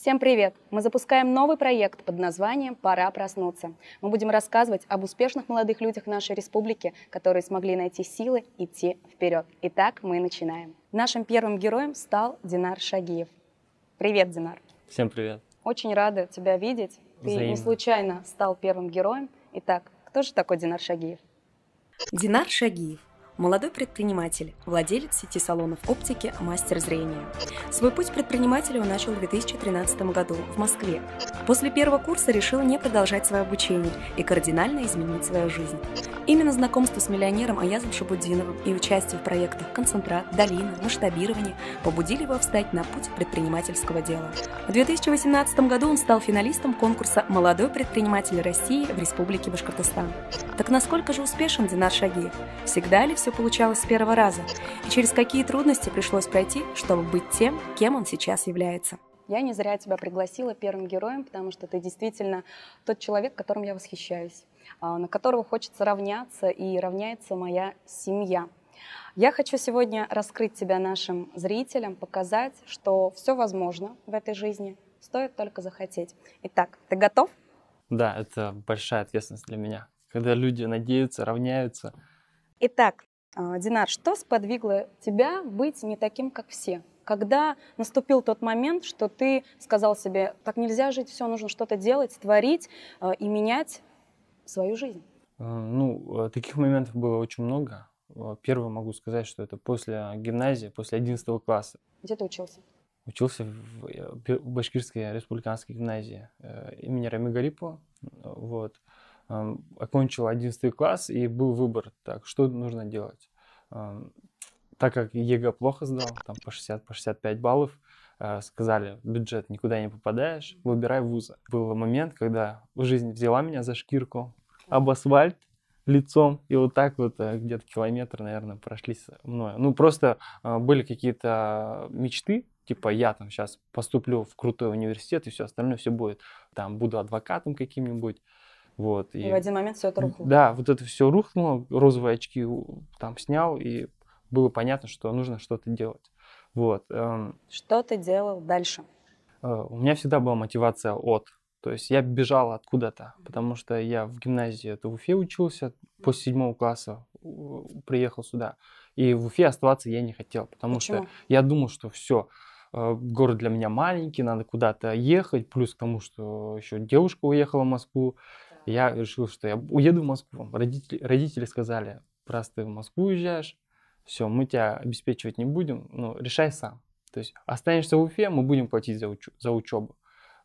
Всем привет! Мы запускаем новый проект под названием «Пора проснуться». Мы будем рассказывать об успешных молодых людях нашей республики, которые смогли найти силы идти вперед. Итак, мы начинаем. Нашим первым героем стал Динар Шагиев. Привет, Динар! Всем привет! Очень рада тебя видеть. Ты Взаимно. не случайно стал первым героем. Итак, кто же такой Динар Шагиев? Динар Шагиев молодой предприниматель, владелец сети салонов оптики «Мастер зрения». Свой путь предпринимателя он начал в 2013 году в Москве. После первого курса решил не продолжать свое обучение и кардинально изменить свою жизнь. Именно знакомство с миллионером Аязом Шабудиновым и участие в проектах «Концентрат», «Долина», «Масштабирование» побудили его встать на путь предпринимательского дела. В 2018 году он стал финалистом конкурса «Молодой предприниматель России в Республике Башкортостан». Так насколько же успешен Динар шаги? Всегда ли все все получалось с первого раза, и через какие трудности пришлось пройти, чтобы быть тем, кем он сейчас является. Я не зря тебя пригласила первым героем, потому что ты действительно тот человек, которым я восхищаюсь, а, на которого хочется равняться, и равняется моя семья. Я хочу сегодня раскрыть тебя нашим зрителям, показать, что все возможно в этой жизни, стоит только захотеть. Итак, ты готов? Да, это большая ответственность для меня, когда люди надеются, равняются. Итак, а, Динар, что сподвигло тебя быть не таким, как все? Когда наступил тот момент, что ты сказал себе, так нельзя жить, все, нужно что-то делать, творить а, и менять свою жизнь? А, ну, таких моментов было очень много. Первое могу сказать, что это после гимназии, после 11 класса. Где ты учился? Учился в э, Башкирской республиканской гимназии э, имени Рамигарипова. Вот. Э, окончил 11 класс и был выбор, так, что нужно делать. Э, так как ЕГЭ плохо сдал, там по 60, по 65 баллов, э, сказали, бюджет никуда не попадаешь, выбирай вузы. Был момент, когда жизнь взяла меня за шкирку об асфальт лицом, и вот так вот где-то километр, наверное, прошлись мной. Ну, просто были какие-то мечты, типа я там сейчас поступлю в крутой университет и все остальное все будет, там буду адвокатом каким-нибудь, вот, и, и в один момент все это рухнуло. Да, вот это все рухнуло, розовые очки там снял, и было понятно, что нужно что-то делать. Вот. Эм, что ты делал дальше? Э, у меня всегда была мотивация от. То есть я бежал откуда-то, потому что я в гимназии это в Уфе учился, после седьмого класса приехал сюда. И в Уфе оставаться я не хотел, потому Почему? что я думал, что все, э, город для меня маленький, надо куда-то ехать, плюс к тому, что еще девушка уехала в Москву, я решил, что я уеду в Москву. Родители, родители сказали, раз ты в Москву уезжаешь, все, мы тебя обеспечивать не будем, ну, решай сам. То есть останешься в Уфе, мы будем платить за, уч- за учебу.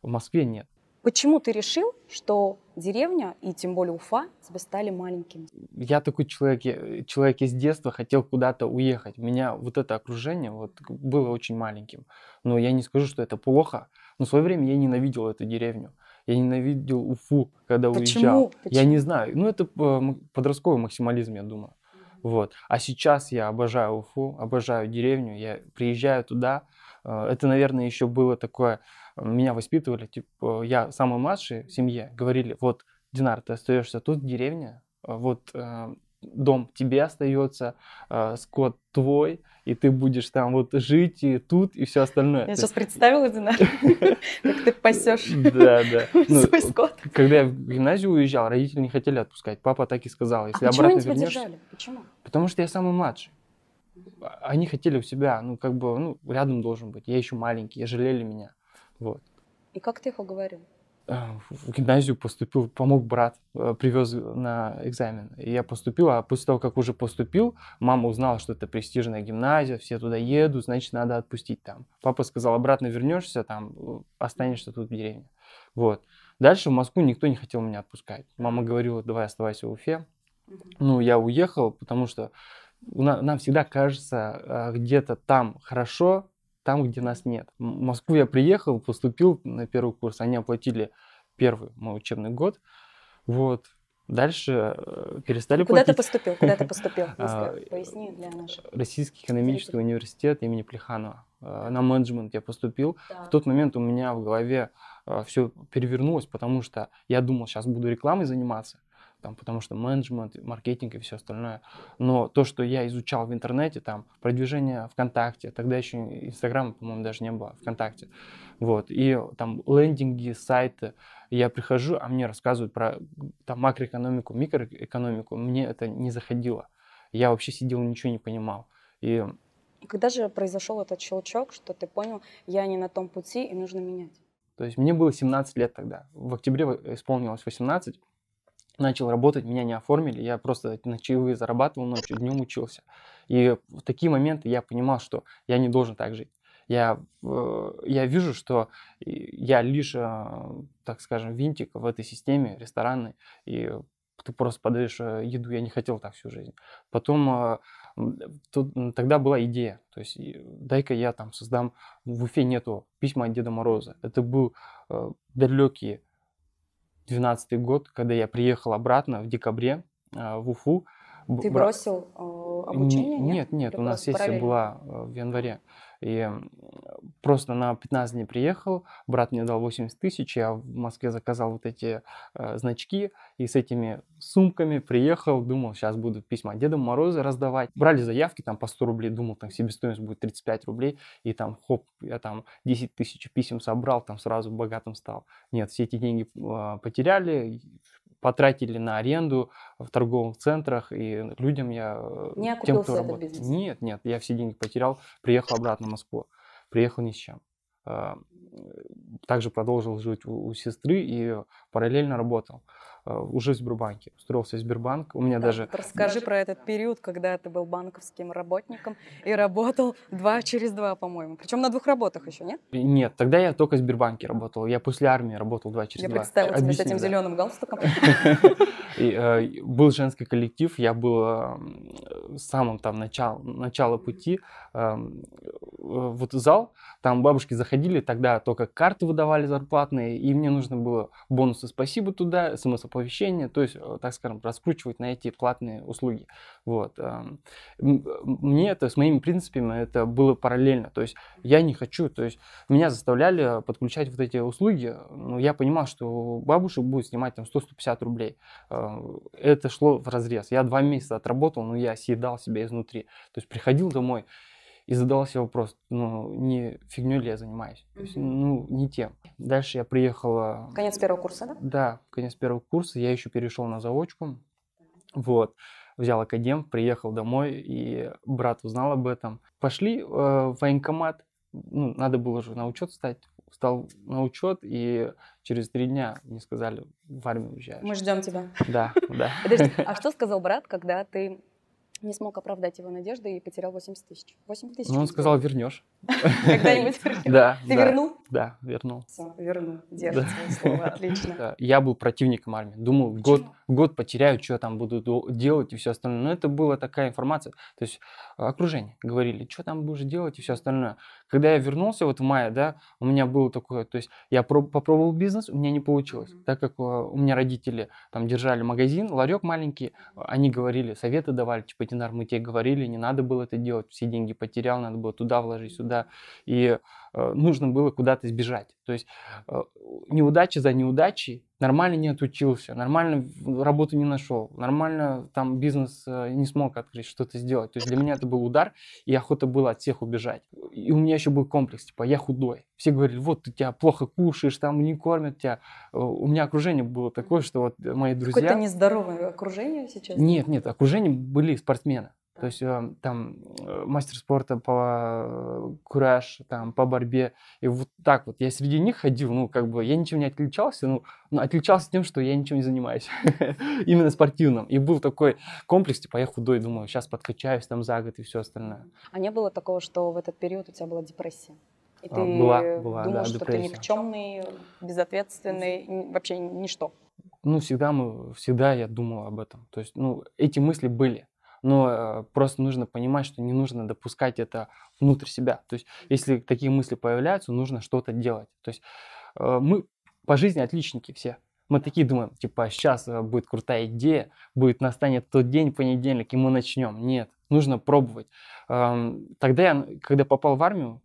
В Москве нет. Почему ты решил, что деревня и тем более Уфа тебе стали маленькими? Я такой человек, я, человек из детства хотел куда-то уехать. Меня вот это окружение вот, было очень маленьким. Но я не скажу, что это плохо. Но в свое время я ненавидел эту деревню. Я ненавидел Уфу, когда Почему? уезжал. Почему? Я не знаю. Ну, это э, подростковый максимализм, я думаю. Вот. А сейчас я обожаю Уфу, обожаю деревню, я приезжаю туда. Э, это, наверное, еще было такое, э, меня воспитывали, типа, я самый младший в семье, говорили, вот, Динар, ты остаешься тут, деревня, вот дом тебе остается, э, скот твой, и ты будешь там вот жить и тут, и все остальное. Я сейчас представила, Дина, как ты пасешь Да, да. свой ну, скот. Когда я в гимназию уезжал, родители не хотели отпускать. Папа так и сказал, если а обратно вернешься. Почему? Потому что я самый младший. А, они хотели у себя, ну, как бы, ну, рядом должен быть. Я еще маленький, я жалели меня. Вот. И как ты их уговорил? А, в гимназию поступил, помог брат, э, привез э, на экзамен. И я поступил, а после того, как уже поступил, мама узнала, что это престижная гимназия, все туда едут, значит, надо отпустить там. Папа сказал, обратно вернешься, там, э, останешься тут в деревне. Вот. Дальше в Москву никто не хотел меня отпускать. Мама говорила, давай оставайся в Уфе. Ну, я уехал, потому что нам всегда кажется а, где-то там хорошо, там, где нас нет. В Москву я приехал, поступил на первый курс, они оплатили первый мой учебный год. Вот. Дальше э, перестали Куда платить. Куда ты поступил? Куда ты поступил? А, поясни для наших. Российский экономический университет имени Плеханова. Э, на менеджмент я поступил. В тот момент у меня в голове э, все перевернулось, потому что я думал, сейчас буду рекламой заниматься там, потому что менеджмент, маркетинг и все остальное. Но то, что я изучал в интернете, там, продвижение ВКонтакте, тогда еще Инстаграма, по-моему, даже не было а ВКонтакте, вот, и там лендинги, сайты, я прихожу, а мне рассказывают про там макроэкономику, микроэкономику, мне это не заходило. Я вообще сидел, ничего не понимал. И когда же произошел этот щелчок, что ты понял, я не на том пути и нужно менять? То есть мне было 17 лет тогда. В октябре исполнилось 18 начал работать, меня не оформили, я просто на зарабатывал ночью, днем учился. И в такие моменты я понимал, что я не должен так жить. Я, э, я вижу, что я лишь, э, так скажем, винтик в этой системе ресторанной, и ты просто подаешь э, еду, я не хотел так всю жизнь. Потом тут, тогда была идея, то есть дай-ка я там создам, в Уфе нету письма от Деда Мороза. Это был далекие 2012 год, когда я приехал обратно в декабре э, в Уфу. Ты бросил э, обучение? Нет, нет, нет у нас сессия была э, в январе. И просто на 15 дней приехал, брат мне дал 80 тысяч, я в Москве заказал вот эти э, значки, и с этими сумками приехал, думал, сейчас буду письма Деду Морозу раздавать. Брали заявки там по 100 рублей, думал, там себестоимость будет 35 рублей, и там хоп, я там 10 тысяч писем собрал, там сразу богатым стал. Нет, все эти деньги э, потеряли, потратили на аренду в торговых центрах, и людям я... Э, Не окупился тем, кто этот работ... бизнес? Нет, нет, я все деньги потерял, приехал обратно в Москву приехал ни с чем. Э, также продолжил жить у, у сестры и параллельно работал уже э, в Сбербанке. Устроился в Сбербанк. У меня да, даже... Расскажи про этот период, когда ты был банковским работником и работал два через два, по-моему. Причем на двух работах еще, нет? Нет, тогда я только в Сбербанке работал. Я после армии работал два через я два. Я представила Объясни, с этим да. зеленым галстуком. Э, был женский коллектив, я был в э, самом там начало пути. Вот зал, там бабушки заходили, тогда только карты выдавали зарплатные, и мне нужно было бонусы «Спасибо» туда, смс оповещения, то есть, э, так скажем, раскручивать на эти платные услуги. Вот. Эм, мне это, с моими принципами, это было параллельно, то есть я не хочу, то есть меня заставляли подключать вот эти услуги, но ну, я понимал, что бабушек будет снимать там 100-150 рублей. Эм, это шло в разрез. Я два месяца отработал, но я съедал себя изнутри. То есть приходил домой, и задался вопрос, ну, не фигню ли я занимаюсь, mm-hmm. есть, ну, не тем. Дальше я приехала... Конец первого курса, да? Да, конец первого курса, я еще перешел на заочку, вот, взял академ, приехал домой, и брат узнал об этом. Пошли э, в военкомат, ну, надо было же на учет стать, стал на учет, и через три дня мне сказали, в армию уезжаешь. Мы ждем тебя. Да, да. Подожди, а что сказал брат, когда ты не смог оправдать его надежды и потерял 80 тысяч. 8 тысяч. Ну, он сказал, вернешь. Когда-нибудь Да. Ты вернул? Да, вернул. Все, вернул. Держит свое слово, отлично. Я был противником армии. Думал, год, год потеряю, что там буду делать и все остальное. Но это была такая информация. То есть э, окружение говорили, что там будешь делать и все остальное. Когда я вернулся вот в мае, да, у меня было такое, то есть я попробовал бизнес, у меня не получилось. Так как э, у меня родители там держали магазин, ларек маленький, они говорили, советы давали, типа Господи, Нар, мы тебе говорили, не надо было это делать, все деньги потерял, надо было туда вложить, сюда. И э, нужно было куда-то сбежать. То есть э, неудача за неудачей, нормально не отучился, нормально работу не нашел, нормально там бизнес э, не смог открыть, что-то сделать. То есть для меня это был удар, и охота была от всех убежать и у меня еще был комплекс, типа, я худой. Все говорили, вот, ты тебя плохо кушаешь, там не кормят тебя. Э, у меня окружение было такое, что вот мои друзья... Какое-то нездоровое окружение сейчас? Нет, нет, окружение были спортсмены. То есть эм, там э, мастер спорта по э, кураж, там по борьбе. И вот так вот я среди них ходил, ну как бы я ничем не отличался, ну, ну отличался тем, что я ничем не занимаюсь. Именно спортивным. И был такой комплекс, типа я худой, думаю, сейчас подкачаюсь там за год и все остальное. А не было такого, что в этот период у тебя была депрессия? И а, ты была, была, думаешь, да, что депрессия. ты никчемный, безответственный, вообще ничто? Ну, всегда мы, всегда я думал об этом. То есть, ну, эти мысли были но э, просто нужно понимать, что не нужно допускать это внутрь себя. То есть, если такие мысли появляются, нужно что-то делать. То есть, э, мы по жизни отличники все. Мы такие думаем, типа, сейчас «А э, будет крутая идея, будет настанет тот день, понедельник, и мы начнем. Нет, нужно пробовать. Эм, тогда я, когда попал в армию,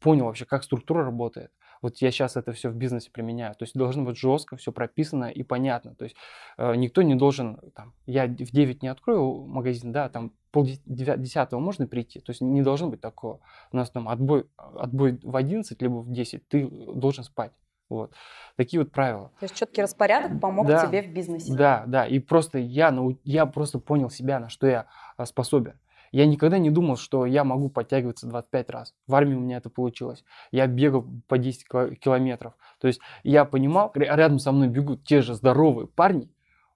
понял вообще, как структура работает вот я сейчас это все в бизнесе применяю. То есть должно быть жестко все прописано и понятно. То есть э, никто не должен, там, я в 9 не открою магазин, да, там полдесятого можно прийти, то есть не должно быть такого. У нас там отбой, отбой в 11, либо в 10, ты должен спать. Вот. Такие вот правила. То есть четкий распорядок помог да, тебе в бизнесе. Да, да. И просто я, я просто понял себя, на что я а, способен. Я никогда не думал, что я могу подтягиваться 25 раз. В армии у меня это получилось. Я бегал по 10 километров. То есть я понимал, рядом со мной бегут те же здоровые парни,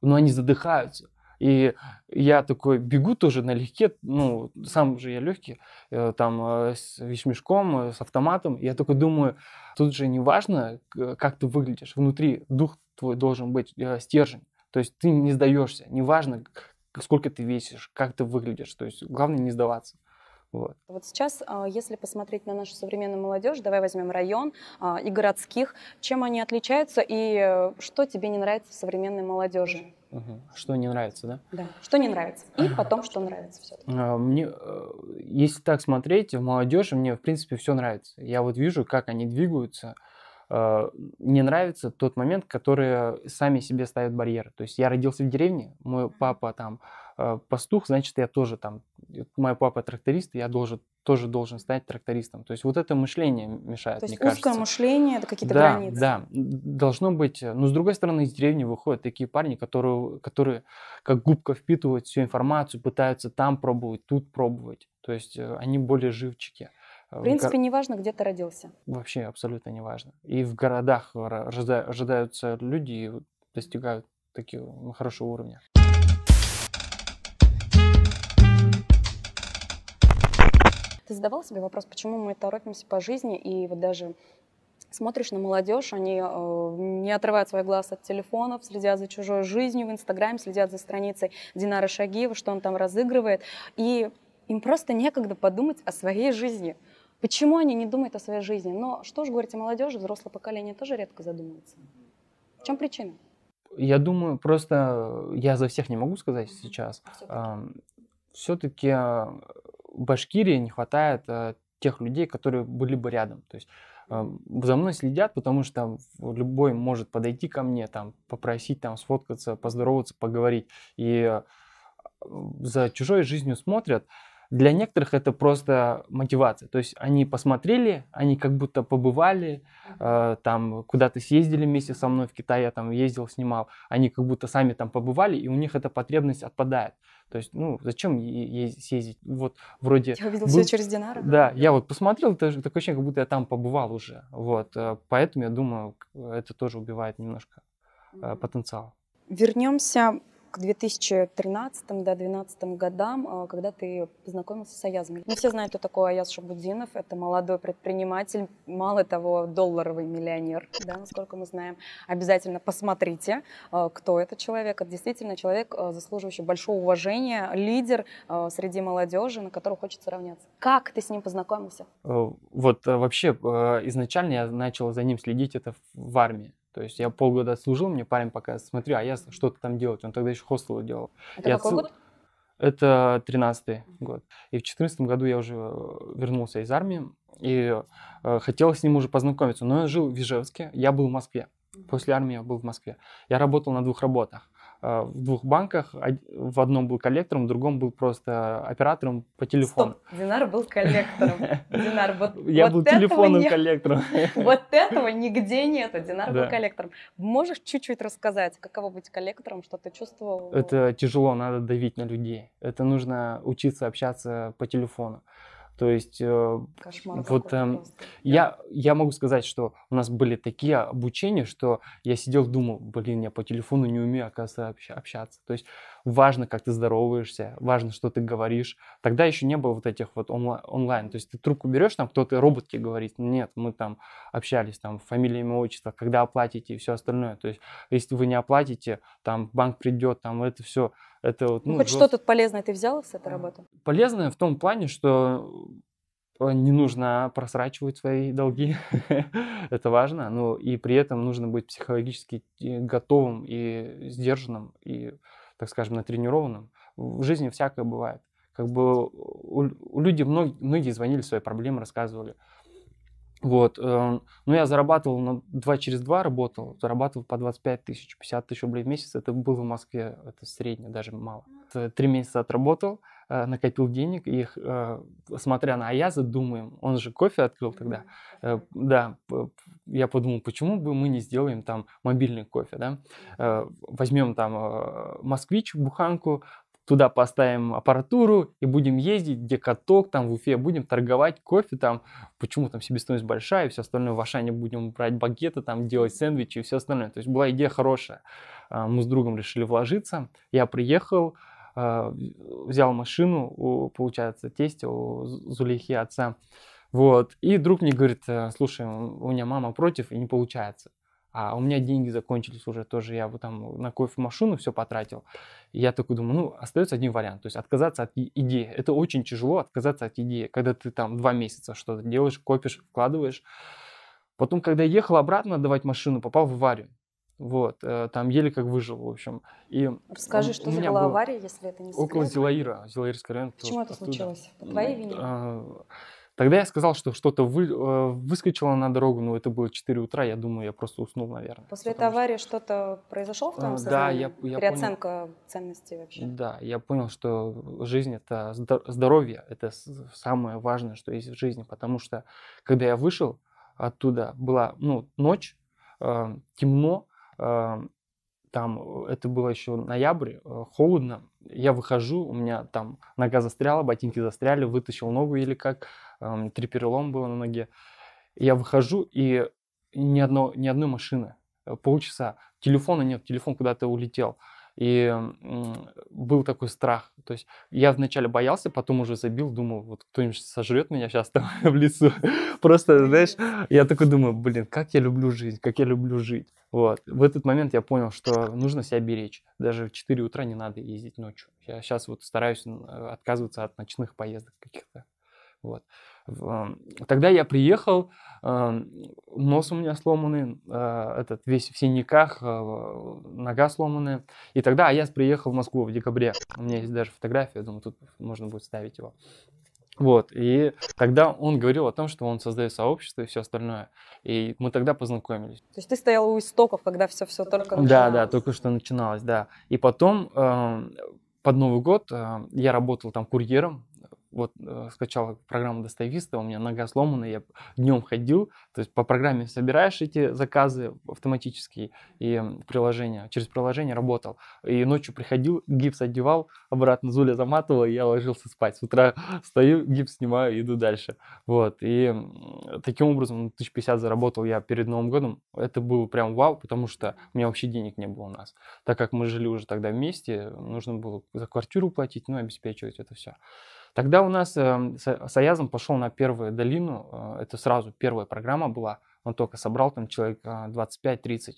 но они задыхаются. И я такой бегу тоже налегке, ну, сам же я легкий, э, там, э, с вещмешком, э, с автоматом. Я только думаю, тут же не важно, как ты выглядишь. Внутри дух твой должен быть, стержень. То есть ты не сдаешься. Неважно, сколько ты весишь, как ты выглядишь. То есть главное не сдаваться. Вот. вот сейчас, а, если посмотреть на нашу современную молодежь, давай возьмем район а, и городских, чем они отличаются и э, что тебе не нравится в современной молодежи? Что не нравится, да? Да, что не нравится. И потом, что нравится все. А, мне, э, если так смотреть, в молодежи мне, в принципе, все нравится. Я вот вижу, как они двигаются, Э, не нравится тот момент, который сами себе ставят барьеры. То есть я родился в деревне, мой папа там э, пастух, значит, я тоже там, э, мой папа тракторист, я должен, тоже должен стать трактористом. То есть вот это мышление мешает, То есть мне узкое кажется. мышление, это какие-то да, границы. Да, должно быть. Но с другой стороны, из деревни выходят такие парни, которые, которые как губка впитывают всю информацию, пытаются там пробовать, тут пробовать. То есть они более живчики. А в принципе, в... не где ты родился. Вообще абсолютно неважно. И в городах рождаются люди и достигают такого хорошего уровня. Ты задавал себе вопрос, почему мы торопимся по жизни и вот даже смотришь на молодежь, они э, не отрывают свои глаз от телефонов, следят за чужой жизнью в Инстаграме, следят за страницей Динара Шагиева, что он там разыгрывает, и им просто некогда подумать о своей жизни. Почему они не думают о своей жизни? Но что ж говорите, молодежи, взрослое поколение тоже редко задумывается. В чем причина? Я думаю, просто э, я за всех не могу сказать сейчас. Все-таки Все э, Башкирии не хватает э, тех людей, которые были бы рядом. То есть за мной следят, потому что любой может подойти ко мне, там, попросить там, сфоткаться, поздороваться, поговорить. И за чужой жизнью смотрят. Для некоторых это просто мотивация. То есть они посмотрели, они как будто побывали, э, там куда-то съездили вместе со мной в Китай, я там ездил, снимал. Они как будто сами там побывали, и у них эта потребность отпадает. То есть, ну, зачем съездить? Вот вроде... Я увидел был... все через динар. Да, да, я вот посмотрел, это такое ощущение, как будто я там побывал уже. Вот, э, поэтому я думаю, это тоже убивает немножко mm потенциал. Вернемся к 2013-2012 годам, а, когда ты познакомился с Аязом. Не ну, все знают, кто такой Аяз Шабудинов. Это молодой предприниматель, мало того, долларовый миллионер, да, насколько мы знаем. Обязательно посмотрите, а, кто этот человек. Это действительно человек, а, заслуживающий большого уважения, лидер среди молодежи, на которого хочется равняться. Как ты с ним познакомился? Э, вот э, вообще э, изначально я начал за ним следить это в армии. То есть я полгода служил, мне парень пока смотри, а я что-то там делать. Он тогда еще хостел делал. Это я какой отсыл... год? Это тринадцатый год. И в четырнадцатом году я уже э, вернулся из армии и э, хотел с ним уже познакомиться. Но я жил в Ижевске, я был в Москве. После армии я был в Москве. Я работал на двух работах. А, в двух банках. В одном был коллектором, в другом был просто оператором по телефону. Стоп, Динар был коллектором. Динар, вот, Я вот был телефонным не... коллектором. Вот этого нигде нету. Динар да. был коллектором. Можешь чуть-чуть рассказать, каково быть коллектором, что ты чувствовал? Это тяжело, надо давить на людей. Это нужно учиться общаться по телефону. То есть э, Кошмар вот э, я, я могу сказать, что у нас были такие обучения, что я сидел, думал, блин, я по телефону не умею, оказывается, общаться. То есть важно, как ты здороваешься, важно, что ты говоришь. Тогда еще не было вот этих вот онлайн. То есть ты трубку берешь, там кто-то робот тебе говорит, ну нет, мы там общались, там фамилия, имя, отчество, когда оплатите и все остальное. То есть если вы не оплатите, там банк придет, там это все. Это вот, ну, ну, хоть жест... что-то полезное ты взял с этой работы? Полезное в том плане, что э, не нужно просрачивать свои долги, это важно, но ну, и при этом нужно быть психологически э, готовым и сдержанным, и так скажем, натренированным. В жизни всякое бывает. Как бы у, людей многие, многие звонили, свои проблемы рассказывали. Вот. Эм, Но ну, я зарабатывал на 2 через 2 работал, зарабатывал по 25 тысяч, 50 тысяч рублей в месяц. Это было в Москве, это среднее, даже мало. Э, три месяца отработал, Э, накопил денег, и, э, смотря на Аяза, думаем, он же кофе открыл тогда, э, да, я подумал, почему бы мы не сделаем там мобильный кофе, да, возьмем там москвич, буханку, туда поставим аппаратуру и будем ездить, где каток, там в Уфе будем торговать кофе, там почему там себестоимость большая и все остальное, в Ашане будем брать багеты, там делать сэндвичи и все остальное. То есть была идея хорошая. Мы с другом решили вложиться, я приехал, а, взял машину у, получается, тесте у Зулейхи отца. Вот. И друг мне говорит, э, слушай, у меня мама против, и не получается. А у меня деньги закончились уже тоже, я вот там на кофе-машину все потратил. И я такой думаю, ну, остается один вариант, то есть отказаться от идеи. Это очень тяжело отказаться от идеи, когда ты там два месяца что-то делаешь, копишь, вкладываешь. Потом, когда ехал обратно отдавать машину, попал в аварию. Вот, э, там еле как выжил, в общем. И Расскажи, что у за была авария, если это не секрет. Около Зилаира, Зилаирский район. Почему это оттуда. случилось? По твоей вине? Э, тогда я сказал, что что-то вы, э, выскочило на дорогу, но это было 4 утра, я думаю, я просто уснул, наверное. После этой аварии что... что-то произошло в твоем сознании? Да, я, я Переоценка понял. ценностей вообще. Да, я понял, что жизнь – это здоровье, это самое важное, что есть в жизни, потому что, когда я вышел оттуда, была ну, ночь, темно, а, там, э, это было еще ноябрь, а, холодно, я выхожу, у меня там нога застряла, ботинки застряли, вытащил ногу или как, а, три перелома было на ноге. Я выхожу, и ни, одно, ни одной машины, э, полчаса, телефона нет, телефон куда-то улетел. И был такой страх. То есть я вначале боялся, потом уже забил, думал, вот кто-нибудь сожрет меня сейчас там в лесу. Просто, знаешь, я такой думаю, блин, как я люблю жизнь, как я люблю жить. Вот. В этот момент я понял, что нужно себя беречь. Даже в 4 утра не надо ездить ночью. Я сейчас вот стараюсь э, отказываться от ночных поездок каких-то. Вот. Тогда я приехал, нос у меня сломанный, а, этот весь в синяках, а, нога сломанная. И тогда а я приехал в Москву в декабре. У меня есть даже фотография, я думаю, тут можно будет ставить его. Вот, и тогда он говорил о том, что он создает сообщество и все остальное. И мы тогда познакомились. То есть ты стоял у истоков, когда все-все только начиналось? Да, да, только что начиналось, да. И потом э, под Новый год э, я работал там курьером вот э, скачал программу Достависта, у меня нога сломана, я днем ходил, то есть по программе собираешь эти заказы автоматические и приложение, через приложение работал, и ночью приходил, гипс одевал, обратно Зуля заматывала, и я ложился спать, с утра стою, гипс снимаю и иду дальше, вот, и таким образом 1050 ну, заработал я перед Новым годом, это было прям вау, потому что у меня вообще денег не было у нас, так как мы жили уже тогда вместе, нужно было за квартиру платить, ну, обеспечивать это все. Тогда у нас э, эм, Саязм пошел на первую долину, а, это сразу первая программа была, он только собрал там человек 25-30. А,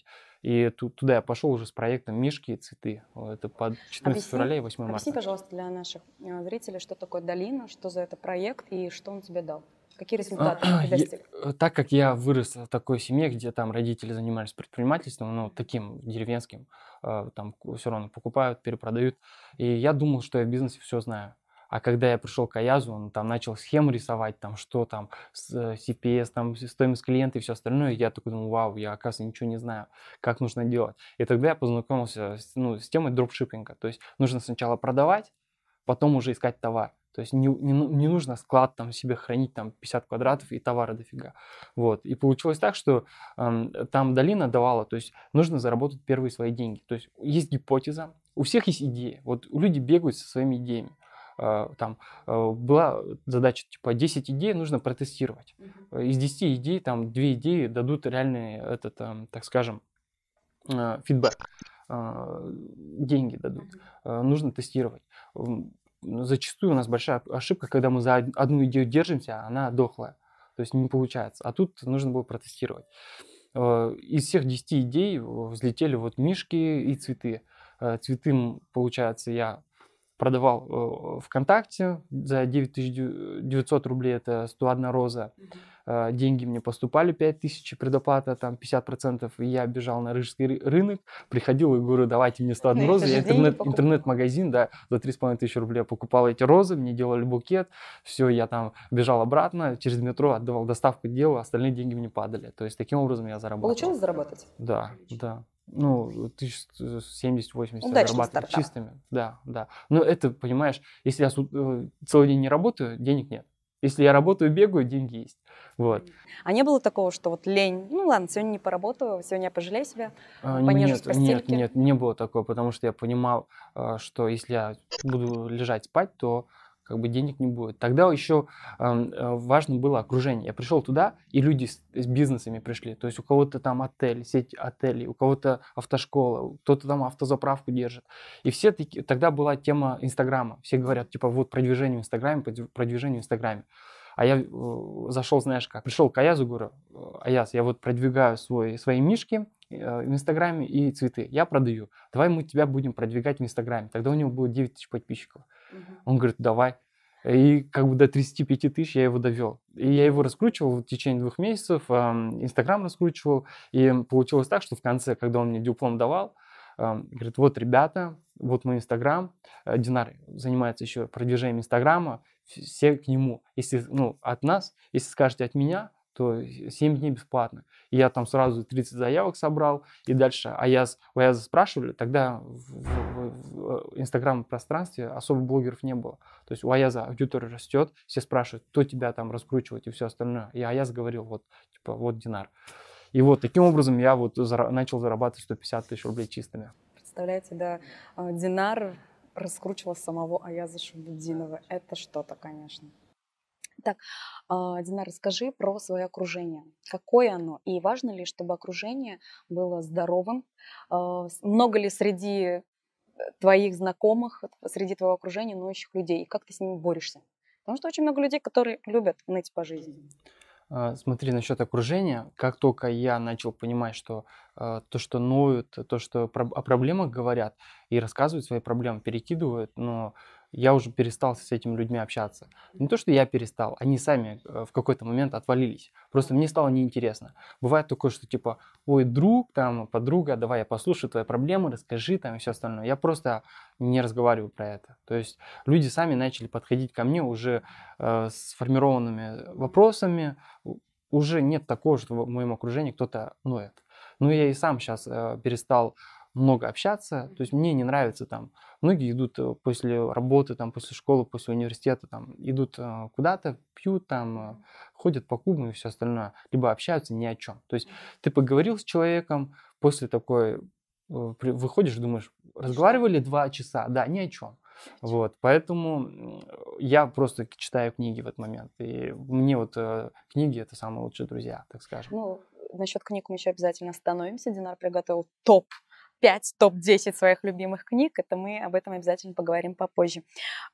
и тут, туда я пошел уже с проектом «Мишки и цветы». Это под 14 объясни, февраля и 8 марта. Объясни, пожалуйста, для наших э, зрителей, что такое долина, что за это проект и что он тебе дал. Какие а, результаты ты достиг? Э, так как я вырос в такой семье, где там родители занимались предпринимательством, ну, таким деревенским, э, там все равно покупают, перепродают. И я думал, что я в бизнесе все знаю. А когда я пришел к Аязу, он там начал схему рисовать, там что там, с, э, CPS, там стоимость клиента и все остальное. Я такой думаю, вау, я оказывается ничего не знаю, как нужно делать. И тогда я познакомился с, ну, с темой дропшиппинга. То есть нужно сначала продавать, потом уже искать товар. То есть не, не, ну, не нужно склад там себе хранить там 50 квадратов и товара дофига. Вот. И получилось так, что эм, там долина давала, то есть нужно заработать первые свои деньги. То есть есть гипотеза, у всех есть идеи, Вот люди бегают со своими идеями. А, там а, была задача типа 10 идей нужно протестировать. А из 10 идей там 2 идеи дадут реальный этот, эм, так скажем, фидбэк. Деньги дадут. Нужно тестировать. Зачастую у нас большая ошибка, когда мы за одну идею держимся, она дохлая. То есть не получается. А тут нужно было протестировать. Из всех 10 идей э, взлетели вот мишки и цветы. Цветы, получается, я продавал э, ВКонтакте за 9900 рублей, это 101 роза. Э, деньги мне поступали, 5000 предоплата, там 50%, и я бежал на рижский рынок, приходил и говорю, давайте мне 101 ну, розу. Я интернет, интернет-магазин, да, за 3500 рублей я покупал эти розы, мне делали букет, все, я там бежал обратно, через метро отдавал доставку, делал, остальные деньги мне падали. То есть таким образом я зарабатывал. Получилось зарабатывать? Да, да ну, тысяч 80 э, зарабатывать чистыми. Да, да. Но это, понимаешь, если я э, целый день не работаю, денег нет. Если я работаю, бегаю, деньги есть. Вот. А не было такого, что вот лень, ну ладно, сегодня не поработаю, сегодня я пожалею себя, а, понежусь нет, Нет, нет, не было такого, потому что я понимал, э, что если я буду лежать спать, то как бы денег не будет. Тогда еще эм, э, важно было окружение. Я пришел туда, и люди с, бизнесами пришли. То есть у кого-то там отель, сеть отелей, у кого-то автошкола, кто-то там автозаправку держит. И все таки, тогда была тема Инстаграма. Все говорят, типа, вот продвижение в Инстаграме, продвижение в Инстаграме. А я э, зашел, знаешь как, пришел к Аязу, говорю, «Э, Аяз, я вот продвигаю свои, свои мишки, в Инстаграме и цветы. Я продаю. Давай мы тебя будем продвигать в Инстаграме. Тогда у него было 9 тысяч подписчиков. Угу. Он говорит, давай. И как бы до 35 тысяч я его довел. И я его раскручивал в течение двух месяцев, эм, Инстаграм эм, раскручивал. И получилось так, что в конце, когда он мне диплом давал, эм, говорит, вот, ребята, вот мой Инстаграм. Э, Динар занимается еще продвижением Инстаграма. Все к нему. Если, ну, от нас, если скажете от меня, то 7 дней бесплатно. И я там сразу 30 заявок собрал, и дальше А Аяз, у Аяза спрашивали, тогда в э, инстаграм-пространстве особо блогеров не было. То есть у Аяза аудитория растет, все спрашивают, кто тебя там раскручивает и все остальное. И Аяз говорил, вот, типа, вот Динар. И вот таким образом я вот зара- начал зарабатывать 150 тысяч рублей чистыми. Представляете, да, а, Динар раскручивал самого Аяза Шабудинова. Это что-то, конечно. Так, а, Дина, расскажи про свое окружение. Какое оно? И важно ли, чтобы окружение было здоровым? А, много ли среди э, твоих знакомых, среди твоего окружения ноющих людей? И как ты с ними борешься? Потому что очень много людей, которые любят ныть по жизни. А, смотри, насчет окружения, как только я начал понимать, что э, то, что ноют, то, что про- о проблемах говорят и рассказывают свои проблемы, перекидывают, но я уже перестал с этими людьми общаться. Не то, что я перестал, они сами э, в какой-то момент отвалились. Просто мне стало неинтересно. Бывает такое, что типа, ой, друг, там, подруга, давай я послушаю твои проблемы, расскажи там и все остальное. Я просто не разговариваю про это. То есть люди сами начали подходить ко мне уже э, с сформированными вопросами. Уже нет такого, что в моем окружении кто-то ноет. Ну, я и сам сейчас э, перестал много общаться. То есть мне не нравится там. Многие идут э, после работы, там, после школы, после университета, там, идут э, куда-то, пьют, там, э, ходят по клубам и все остальное. Либо общаются ни о чем. То есть ты поговорил с человеком, после такой выходишь, думаешь, разговаривали два часа, да, ни о чем. Вот, поэтому я просто читаю книги в этот момент. И мне вот э, книги это самые лучшие друзья, так скажем. Ну, насчет книг мы еще обязательно остановимся. Динар приготовил топ топ-5, топ-10 своих любимых книг. Это мы об этом обязательно поговорим попозже.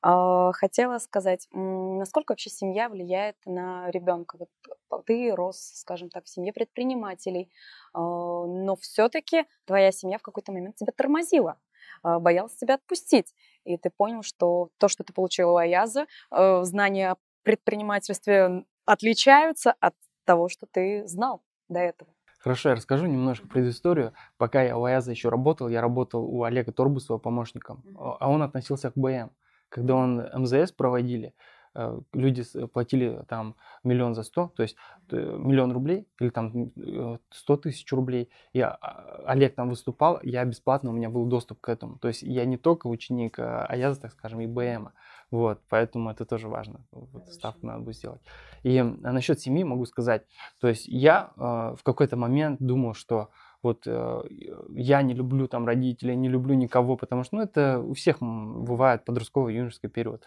А, хотела сказать, насколько вообще семья влияет на ребенка? Вот ты рос, скажем так, в семье предпринимателей, а, но все-таки твоя семья в какой-то момент тебя тормозила а, боялась тебя отпустить. И ты понял, что то, что ты получил у Аяза, э, знания о предпринимательстве отличаются от того, что ты знал до этого. Хорошо, я расскажу немножко предысторию. Пока я у Аяза еще работал, я работал у Олега Торбусова помощником, а, а он относился к БМ. Когда он МЗС проводили, э, люди платили там миллион за сто, то есть э, миллион рублей или там э, сто тысяч рублей. Я, а, Олег там выступал, я бесплатно, у меня был доступ к этому. То есть я не только ученик Аяза, так скажем, и БМа. Вот, поэтому это тоже важно. Вот ставку надо будет сделать. И а насчет семьи могу сказать, то есть я э, в какой-то момент думал, что вот э, я не люблю там родителей, не люблю никого, потому что, ну, это у всех бывает подростковый юношеский период.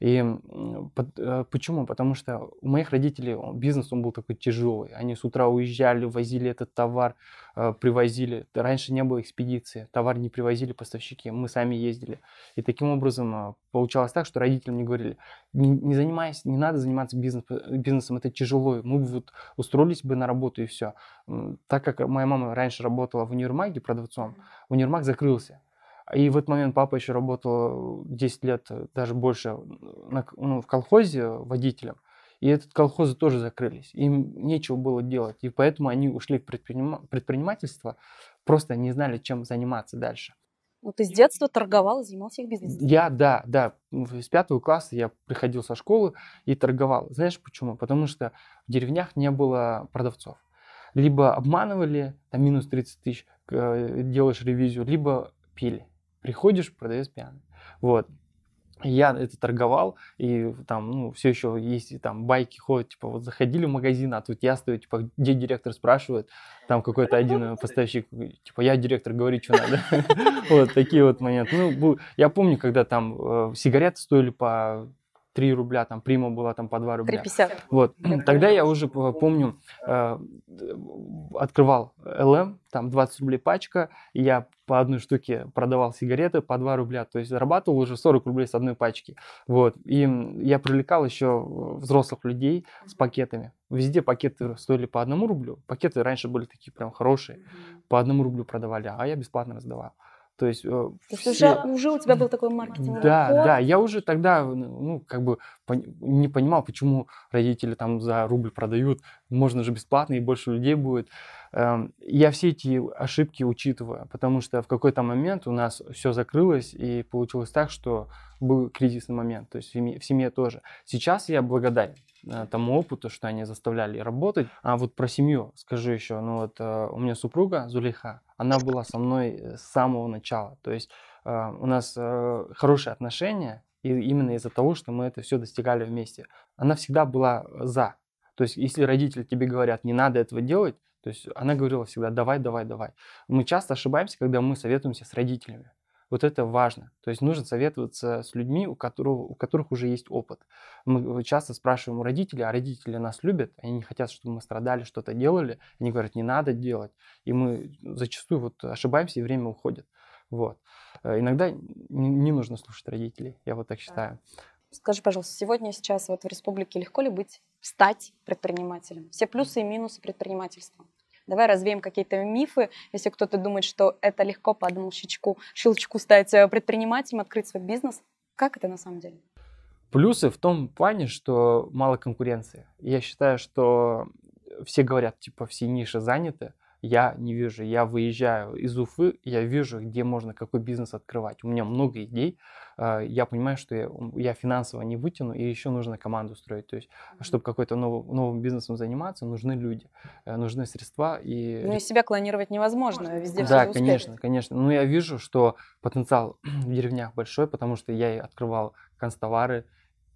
И э, почему? Потому что у моих родителей бизнес, он был такой тяжелый. Они с утра уезжали, возили этот товар, э, привозили. Раньше не было экспедиции, товар не привозили поставщики, мы сами ездили. И таким образом э, получалось так, что родители мне говорили, не занимайся, не надо заниматься бизнес, бизнесом, это тяжело. Мы бы вот устроились бы на работу и все. Так как моя мама раньше работала в универмаге продавцом, универмаг закрылся. И в этот момент папа еще работал 10 э, лет, э, даже больше, э, на, ну, в колхозе водителем. И этот колхозы тоже закрылись. Им нечего было делать. И поэтому они ушли в предпринима- предпринимательство, просто не знали, чем заниматься дальше. Ну, ты с детства торговал и занимался их бизнесом? Я, да, да. С пятого класса я приходил со школы и торговал. Знаешь почему? Потому что в деревнях не было продавцов. Либо обманывали, там минус 30 тысяч, делаешь ревизию, либо пили. Приходишь, продавец пьяный. Вот. Я это торговал, и там, ну, все еще есть там байки ходят, типа, вот заходили в магазин, а тут я стою, типа, где директор спрашивает, там какой-то один поставщик, типа, я директор, говори, что надо. Вот такие вот моменты. Ну, я помню, когда там э, сигареты стоили по 3 рубля, там прима была там по 2 рубля. 3,50. Вот. Тогда я уже э, помню, э, открывал ЛМ, там 20 рублей пачка, я по одной штуке продавал сигареты по 2 рубля, то есть зарабатывал уже 40 рублей с одной пачки. Вот. И я привлекал еще э, взрослых людей с пакетами. Везде пакеты стоили по одному рублю. Пакеты раньше были такие прям хорошие. По одному рублю продавали, а я бесплатно раздавал. То есть, э, То есть все... уже, уже у тебя был такой маркетинг. Да, ход. да, я уже тогда, ну, ну как бы пон... не понимал, почему родители там за рубль продают, можно же бесплатно и больше людей будет. Эм, я все эти ошибки учитываю, потому что в какой-то момент у нас все закрылось и получилось так, что был кризисный момент, то есть в семье, в семье тоже. Сейчас я благодарен Э, тому опыту, что они заставляли работать. А вот про семью скажу еще. Ну вот э, у меня супруга Зулиха. она была со мной э, с самого начала. То есть у нас хорошие отношения, и именно из-за того, что мы это все достигали вместе. Она всегда была за. То есть если родители тебе говорят, не надо этого делать, то есть она говорила всегда, давай, давай, давай. Мы часто ошибаемся, когда мы советуемся с родителями. Вот это важно. То есть нужно советоваться с людьми, у, которого, у которых уже есть опыт. Мы э, часто спрашиваем у родителей, а родители нас любят, они не хотят, чтобы мы страдали, что-то делали. Они говорят, не надо делать. И мы зачастую вот ошибаемся, и время уходит. Вот. Э, иногда не нужно слушать родителей, я вот так считаю. Скажи, пожалуйста, сегодня сейчас вот в республике легко ли быть, стать предпринимателем? Все плюсы и минусы предпринимательства? Давай развеем какие-то мифы, если кто-то думает, что это легко по одному щелчку, щелчку стать э, предпринимателем, открыть свой бизнес. Как это на самом деле? Плюсы в том плане, что мало конкуренции. Я считаю, что все говорят, типа, все ниши заняты, я не вижу. Я выезжаю из Уфы, я вижу, где можно какой бизнес открывать. У меня много идей. Э, я понимаю, что я, я финансово не вытяну, и еще нужно команду строить. То есть, чтобы какой-то нов, новым бизнесом заниматься, нужны люди, э, нужны средства. И... Ну и себя клонировать невозможно, везде Да, все конечно, конечно. Но я вижу, что потенциал в деревнях большой, потому что я открывал констовары,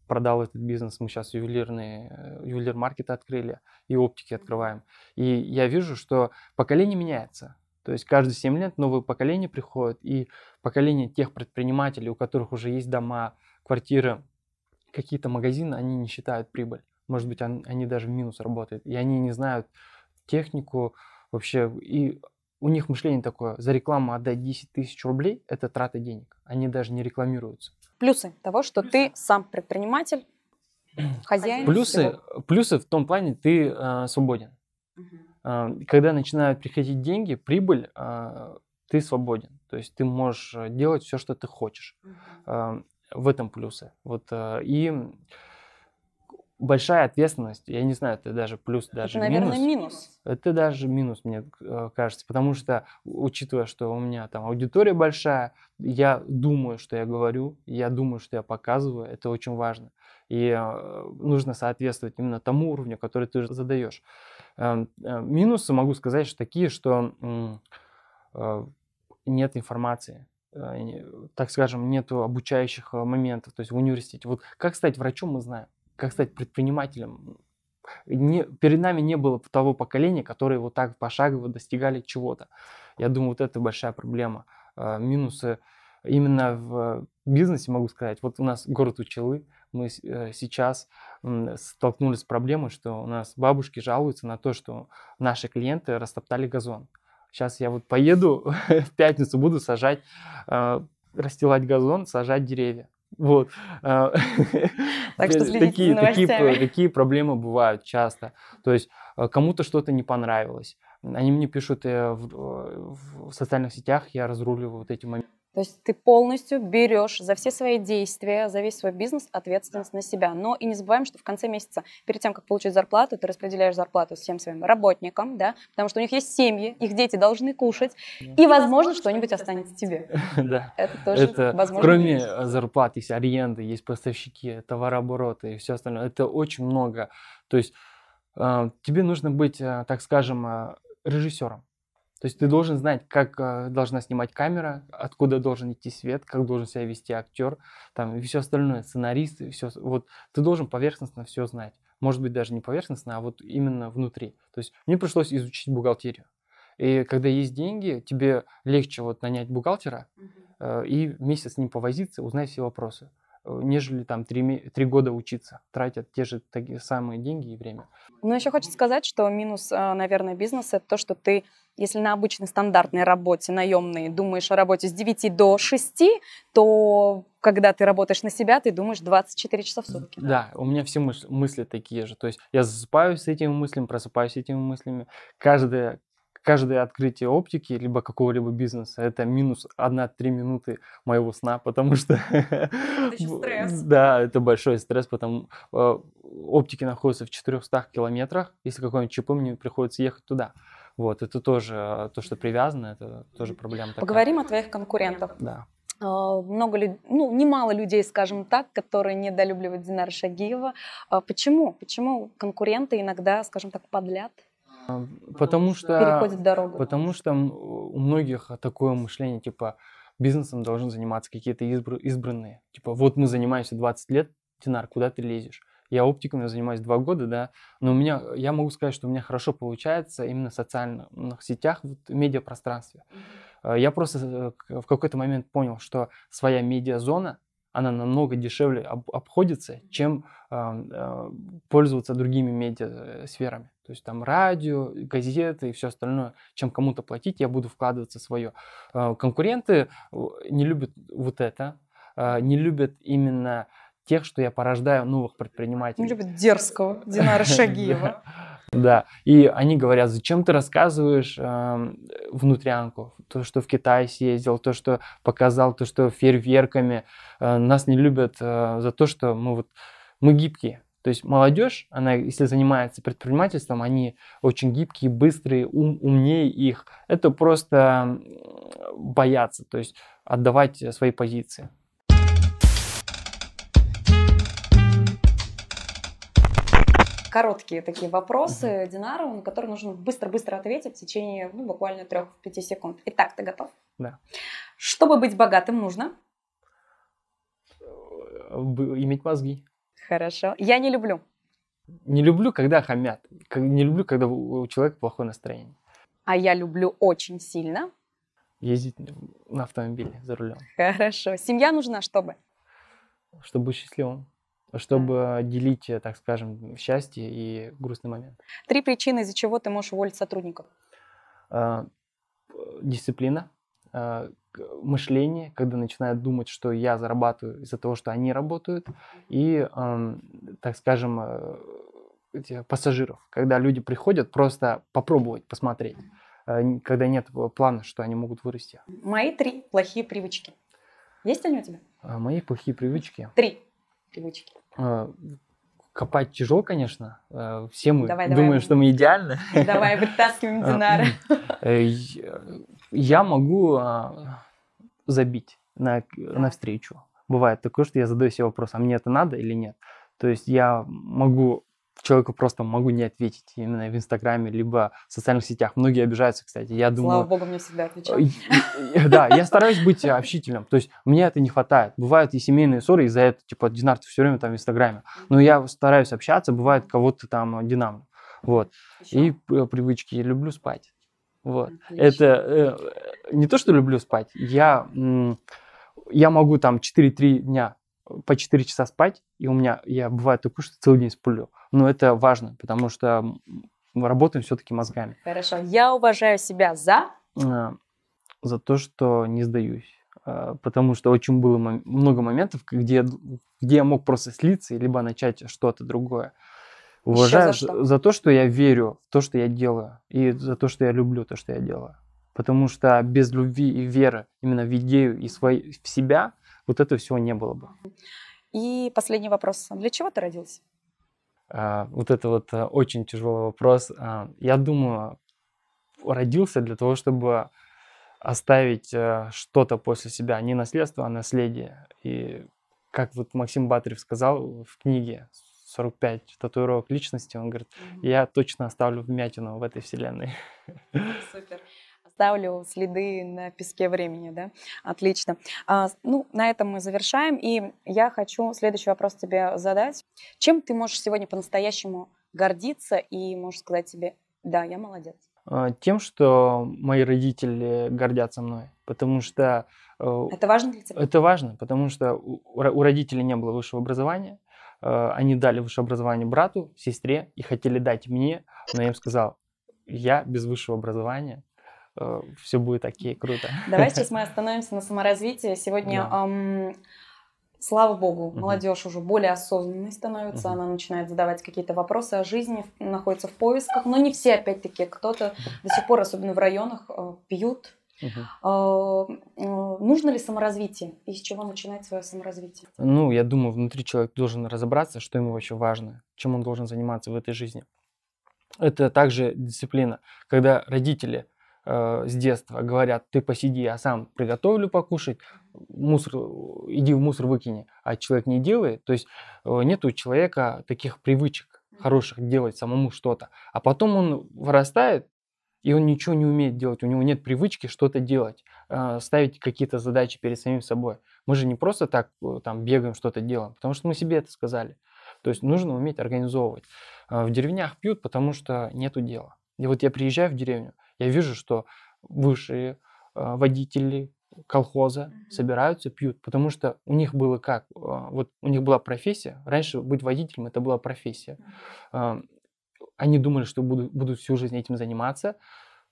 продал этот бизнес, мы сейчас ювелирные, э, ювелир-маркеты открыли и оптики открываем. И я вижу, что поколение меняется. То есть каждые 7 лет новое поколение приходит, и поколение тех предпринимателей, у которых уже есть дома, квартиры, какие-то магазины, они не считают прибыль. Может быть, он, они даже в минус работают. И они не знают технику вообще. И у них мышление такое, за рекламу отдать 10 тысяч рублей – это трата денег. Они даже не рекламируются плюсы того, что плюсы. ты сам предприниматель, хозяин. Плюсы, плюсы в том плане, ты э, свободен. Угу. Э, когда начинают приходить деньги, прибыль, э, ты свободен. То есть ты можешь э, делать все, что ты хочешь. Угу. Э, в этом плюсы. Вот, э, и большая ответственность, я не знаю, это даже плюс, даже это, наверное, минус. минус. Это даже минус, мне э, кажется, потому что, учитывая, что у меня там аудитория большая, я думаю, что я говорю, я думаю, что я показываю, это очень важно. И э, нужно соответствовать именно тому уровню, который ты задаешь. Эм, э, минусы могу сказать, что такие, что нет информации так скажем, нет обучающих моментов, то есть в университете. Вот как стать врачом, мы знаем как стать предпринимателем. Не, перед нами не было того поколения, которые вот так пошагово достигали чего-то. Я думаю, вот это большая проблема. А, минусы именно в бизнесе, могу сказать. Вот у нас город Учелы, мы э, сейчас столкнулись с проблемой, что у нас бабушки жалуются на то, что наши клиенты растоптали газон. Сейчас я вот поеду в пятницу, буду сажать, э, расстилать газон, сажать деревья. Вот. А, так что такие, такие, такие проблемы бывают часто. То есть э, кому-то что-то не понравилось. Они мне пишут э, в, э, в социальных сетях, я разруливаю вот эти моменты. То есть ты полностью берешь за все свои действия, за весь свой бизнес ответственность на себя. Но и не забываем, что в конце месяца, перед тем, как получить зарплату, ты распределяешь зарплату всем своим работникам, да, потому что у них есть семьи, их дети должны кушать, да. и, возможно, что-нибудь останется тебе. Да. Это тоже это, возможно. Кроме есть. Э, зарплат, есть аренды, есть поставщики, товарообороты и все остальное. Это очень много. То есть э, тебе нужно быть, э, так скажем, режиссером то есть ты должен знать, как э, должна снимать камера, откуда должен идти свет, как должен себя вести актер, там и все остальное, сценарист, и все. Вот ты должен поверхностно все знать. Может быть, даже не поверхностно, а вот именно внутри. То есть мне пришлось изучить бухгалтерию. И когда есть деньги, тебе легче вот нанять бухгалтера mm-hmm. э, и месяц с ним повозиться, узнать все вопросы. Э, нежели там три, три года учиться, тратят те же такие самые деньги и время. Но ну, еще хочется сказать, что минус, а, наверное, бизнеса это то, что ты, если на обычной стандартной работе, наемной, думаешь о работе с 9 до 6, то когда ты работаешь на себя, ты думаешь 24 часа в сутки. Да, у меня все мысли, мысли такие же. То есть я засыпаю с этими мыслями, просыпаюсь с этими мыслями. Каждая, каждое открытие оптики, либо какого-либо бизнеса, это минус 1-3 минуты моего сна, потому что... Да, это большой стресс, потому а, оптики находятся в 400 километрах, если какой-нибудь ЧП, мне приходится ехать туда. Вот, это тоже, то, что привязано, это тоже проблема такая. Поговорим о твоих конкурентах. Да. А, много людей, ну, немало людей, скажем так, которые недолюбливают Динара Шагиева. А почему? Почему конкуренты иногда, скажем так, подлят? Потому что... Переходит дорогу. Потому что у многих такое мышление, типа, бизнесом должен заниматься какие-то избр... избранные. Типа, вот мы занимаемся 20 лет, тинар, куда ты лезешь? Я оптиками занимаюсь два года, да, но у меня, я могу сказать, что у меня хорошо получается именно в социальных сетях, вот, в медиапространстве. mm Я просто э, в какой-то момент понял, что своя медиазона, она намного дешевле об, обходится, чем э, э, пользоваться другими медиасферами. Э, то есть там радио, газеты и все остальное, чем кому-то платить, я буду вкладываться свое. А, конкуренты не любят вот это, а, не любят именно тех, что я порождаю новых предпринимателей. Не любят дерзкого Динара Шагиева. Да, и они говорят, зачем ты рассказываешь э, внутрянку, то, что в Китай съездил, то, что показал, то, что фейерверками. Э, нас не любят э, за то, что мы вот мы гибкие. То есть молодежь, она, если занимается предпринимательством, они очень гибкие, быстрые, ум, умнее их. Это просто бояться, то есть отдавать свои позиции. Короткие такие вопросы Динару, на которые нужно быстро-быстро ответить в течение ну, буквально 3-5 секунд. Итак, ты готов? Да. Чтобы быть богатым, нужно? Э, иметь мозги. Хорошо. Я не люблю. Не люблю, когда хамят. Не люблю, когда у человека плохое настроение. А я люблю очень сильно. Ездить на автомобиле за рулем. Хорошо. Семья нужна, чтобы? Чтобы быть счастливым. Чтобы да. делить, э, так скажем, счастье и грустный момент. Три причины, из-за чего ты можешь уволить сотрудников. А, дисциплина, а, Э, мышление, когда начинают думать, что я зарабатываю из-за того, что они работают, и, э, так скажем, э, эти пассажиров, когда люди приходят просто попробовать, посмотреть, э, когда нет плана, что они могут вырасти. Мои три плохие привычки. Есть они у тебя? А, мои плохие привычки. Три привычки. А, Копать тяжело, конечно. Э, все мы давай, думаем, давай. что мы идеальны. Давай вытаскиваем а, динары. Э, я могу а, забить на, да. на встречу. Бывает такое, что я задаю себе вопрос, а мне это надо или нет. То есть я могу человеку просто могу не ответить именно в Инстаграме, либо в социальных сетях. Многие обижаются, кстати. Я Слава думаю... Слава богу, мне всегда э, отвечают. Да, я стараюсь быть э, общительным. То есть мне это не хватает. Бывают и семейные ссоры из-за этого. Типа, Динар, ты все время там в Инстаграме. Но я стараюсь общаться. Бывает, кого-то там динамо, Вот. И э, привычки. Я люблю спать. Вот. Это не то, что люблю спать. Я, я могу там 4-3 дня по 4 часа спать, и у меня, я бывает такой, что целый день сплю. Но это важно, потому что мы работаем все-таки мозгами. Хорошо. Я уважаю себя за... А, за то, что не сдаюсь. А, потому что очень было много моментов, где, где я мог просто слиться, либо начать что-то другое. Уважаю за, что? за то, что я верю в то, что я делаю, и за то, что я люблю то, что я делаю. Потому что без любви и веры именно в идею и свой, в себя вот этого всего не было бы. И последний вопрос. Для чего ты родился? А, вот это вот э, очень тяжелый вопрос. А, я думаю, родился для того, чтобы оставить э, что-то после себя, не наследство, а наследие. И как вот Максим Батарев сказал в книге 45 татуировок личности, он говорит, я точно оставлю вмятину в этой вселенной. Супер оставлю следы на песке времени, да? Отлично. А, ну, на этом мы завершаем, и я хочу следующий вопрос тебе задать. Чем ты можешь сегодня по-настоящему гордиться и можешь сказать себе, да, я молодец? А, тем, что мои родители гордятся мной, потому что... Э, это важно для тебя? Это важно, потому что у родителей не было высшего образования, э, они дали высшее образование брату, сестре и хотели дать мне, но я им сказал, я без высшего образования, Э, все будет окей, круто. Давай сейчас мы остановимся на саморазвитии. Сегодня да. эм, слава богу, угу. молодежь уже более осознанной становится, угу. она начинает задавать какие-то вопросы о жизни, находится в поисках, но не все, опять-таки, кто-то до сих пор, особенно в районах, э, пьют. Угу. Нужно ли саморазвитие и с чего начинать свое саморазвитие? Ну, я думаю, внутри человек должен разобраться, что ему вообще важно, чем он должен заниматься в этой жизни. Это также дисциплина, когда родители э, с детства говорят, ты посиди, я сам приготовлю покушать, мусор, иди в мусор выкини, а человек не делает, то есть э, нет у человека таких привычек хороших делать самому что-то. А потом он вырастает, и он ничего не умеет делать, у него нет привычки что-то делать, э, ставить какие-то задачи перед самим собой. Мы же не просто так э, там бегаем, что-то делаем, потому что мы себе это сказали. То есть нужно уметь организовывать. Э, в деревнях пьют, потому что нету дела. И вот я приезжаю в деревню, я вижу, что высшие а, водители колхоза собираются, пьют, потому что у них было как? А, вот у них была профессия, раньше быть водителем это была профессия. А, они думали, что будут, будут всю жизнь этим заниматься,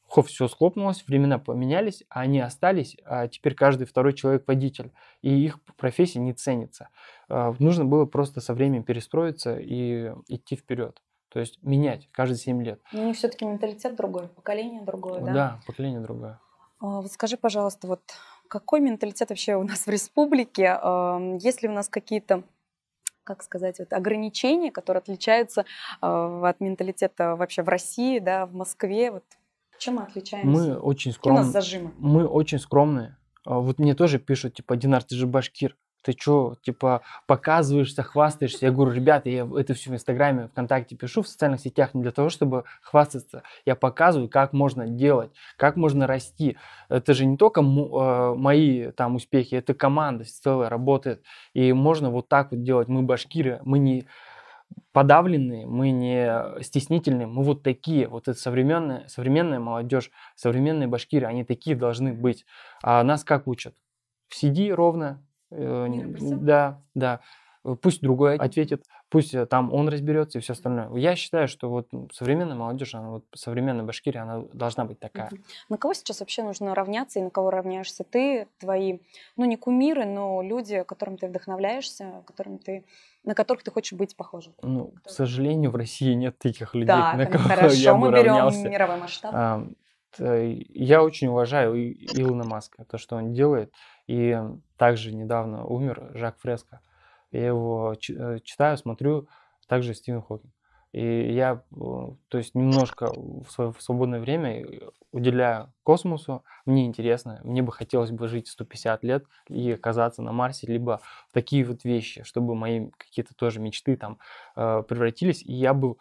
хоп, все схлопнулось, времена поменялись, а они остались, а теперь каждый второй человек водитель, и их профессия не ценится. Нужно было просто со временем перестроиться и идти вперед. То есть менять каждые 7 лет. Но у них все-таки менталитет другой, поколение другое, да? Да, поколение другое. А, вот скажи, пожалуйста, вот какой менталитет вообще у нас в республике? Есть ли у нас какие-то как сказать, вот ограничения, которые отличаются а, от менталитета вообще в России, да, в Москве, вот чем мы отличаемся? Мы очень скромные. Мы очень скромные. А, вот мне тоже пишут, типа, Динар, ты же башкир ты что, типа, показываешься, хвастаешься. Я говорю, ребята, я это все в Инстаграме, ВКонтакте пишу, в социальных сетях не для того, чтобы хвастаться. Я показываю, как можно делать, как можно расти. Это же не только э, мои там успехи, это команда целая работает. И можно вот так вот делать. Мы башкиры, мы не подавленные, мы не стеснительные, мы вот такие, вот это современная, современная молодежь, современные башкиры, они такие должны быть. А нас как учат? Сиди ровно, Э, да, да. Э, пусть другой ответит, пусть э, там он разберется и все остальное. Я считаю, что вот современная молодежь, она вот современная Башкирия, она должна быть такая. На кого сейчас вообще нужно равняться и на кого равняешься ты, твои, ну не кумиры, но люди, которым ты вдохновляешься, которым ты, на которых ты хочешь быть похожим? Ну, Кто? к сожалению, в России нет таких людей, да, на кого хорошо, я бы равнялся. хорошо. мы берем мировой масштаб. А, я очень уважаю Илона Маска, то, что он делает. И также недавно умер Жак Фреско. Я его э, читаю, смотрю, также Стивен Хокинг. И я, то есть, немножко в свое в свободное время э, уделяю космосу. Мне интересно, мне бы хотелось бы жить 150 лет и оказаться на Марсе, либо такие вот вещи, чтобы мои какие-то тоже мечты там э, превратились. И я бы,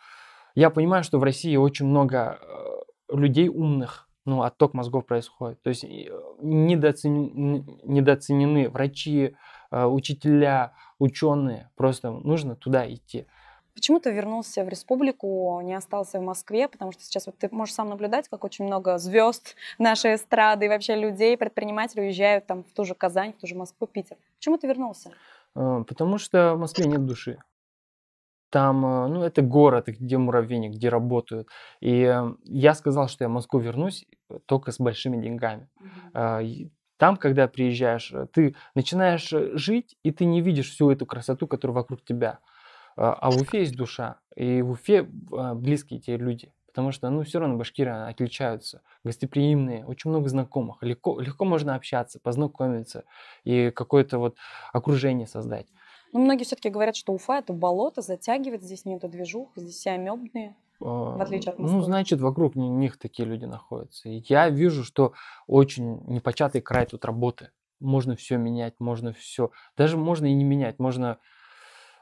я понимаю, что в России очень много э, людей умных, ну, отток мозгов происходит. То есть э, недооценены, недооценены врачи, э, учителя, ученые. Просто нужно туда идти. Почему ты вернулся в республику, не остался в Москве? Потому что сейчас вот ты можешь сам наблюдать, как очень много звезд нашей эстрады и вообще людей, предпринимателей уезжают там в ту же Казань, в ту же Москву, Питер. Почему ты вернулся? Э, потому что в Москве нет души там, э, ну, это город, где муравейник, где работают. И эм, я сказал, что я в Москву вернусь э, только с большими деньгами. Mm-hmm. Там, когда приезжаешь, э, ты начинаешь жить, и ты не видишь всю эту красоту, которая вокруг тебя. А, а в Уфе есть душа, и в Уфе а, близкие те люди. Потому что, ну, все равно башкиры отличаются, гостеприимные, очень много знакомых, легко, легко можно общаться, познакомиться и какое-то вот окружение создать. Но ну, многие все-таки говорят, что Уфа это болото, затягивает, здесь нету движух, здесь все амебные. А, в отличие от ну, Москвы. Ну, значит, вокруг них такие люди находятся. И я вижу, что очень непочатый край тут работы. Можно все менять, можно все. Даже можно и не менять, можно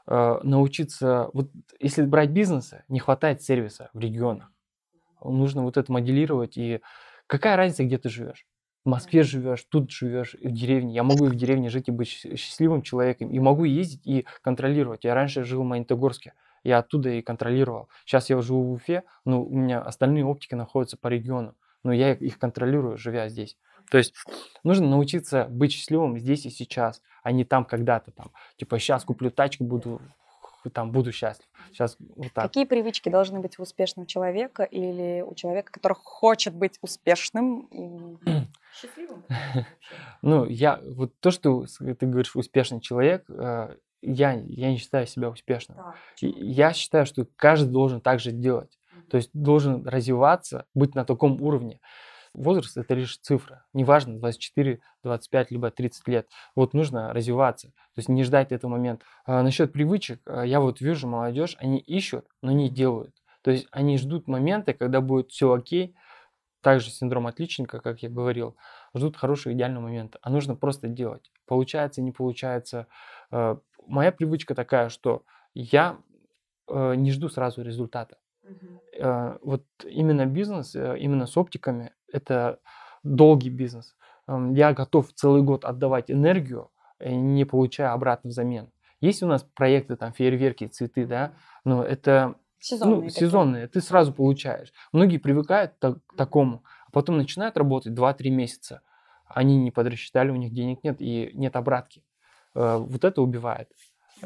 э, научиться. Вот если брать бизнеса, не хватает сервиса в регионах. Нужно вот это моделировать. И какая разница, где ты живешь? в Москве живешь, тут живешь, в деревне. Я могу и в деревне жить и быть счастливым человеком. И могу ездить и контролировать. Я раньше жил в Магнитогорске. Я оттуда и контролировал. Сейчас я живу в Уфе, но у меня остальные оптики находятся по региону, Но я их контролирую, живя здесь. То есть нужно научиться быть счастливым здесь и сейчас, а не там когда-то там. Типа сейчас куплю тачку, буду там буду счастлив. Сейчас вот так. Какие привычки должны быть у успешного человека или у человека, который хочет быть успешным? Счастливым? ну, я вот то, что ты говоришь, успешный человек, э, я, я не считаю себя успешным. Да, я считаю, что каждый должен так же делать. Mm-hmm. То есть должен развиваться, быть на таком уровне. Uh, Возраст – это лишь цифра. Неважно, 24, 25, либо 30 лет. Вот нужно развиваться, то есть не ждать этого момента. А насчет привычек, а, я вот вижу молодежь, они ищут, но не делают. То есть они ждут момента, когда будет все окей, также синдром отличника, как я говорил, ждут хорошего идеального момента, а нужно просто делать. Получается, не получается. А, моя привычка такая, что я а, не жду сразу результата. Uh-huh. Вот именно бизнес, именно с оптиками, это долгий бизнес. Эм, я готов целый год отдавать энергию, э, не получая обратно взамен. Есть у нас проекты, там, фейерверки, цветы, да, но это ну, сезонные, ну, сезонные ты сразу получаешь. Многие привыкают к такому, а потом начинают работать 2-3 месяца. Они не подрасчитали, у них денег нет и нет обратки. Э, вот это убивает.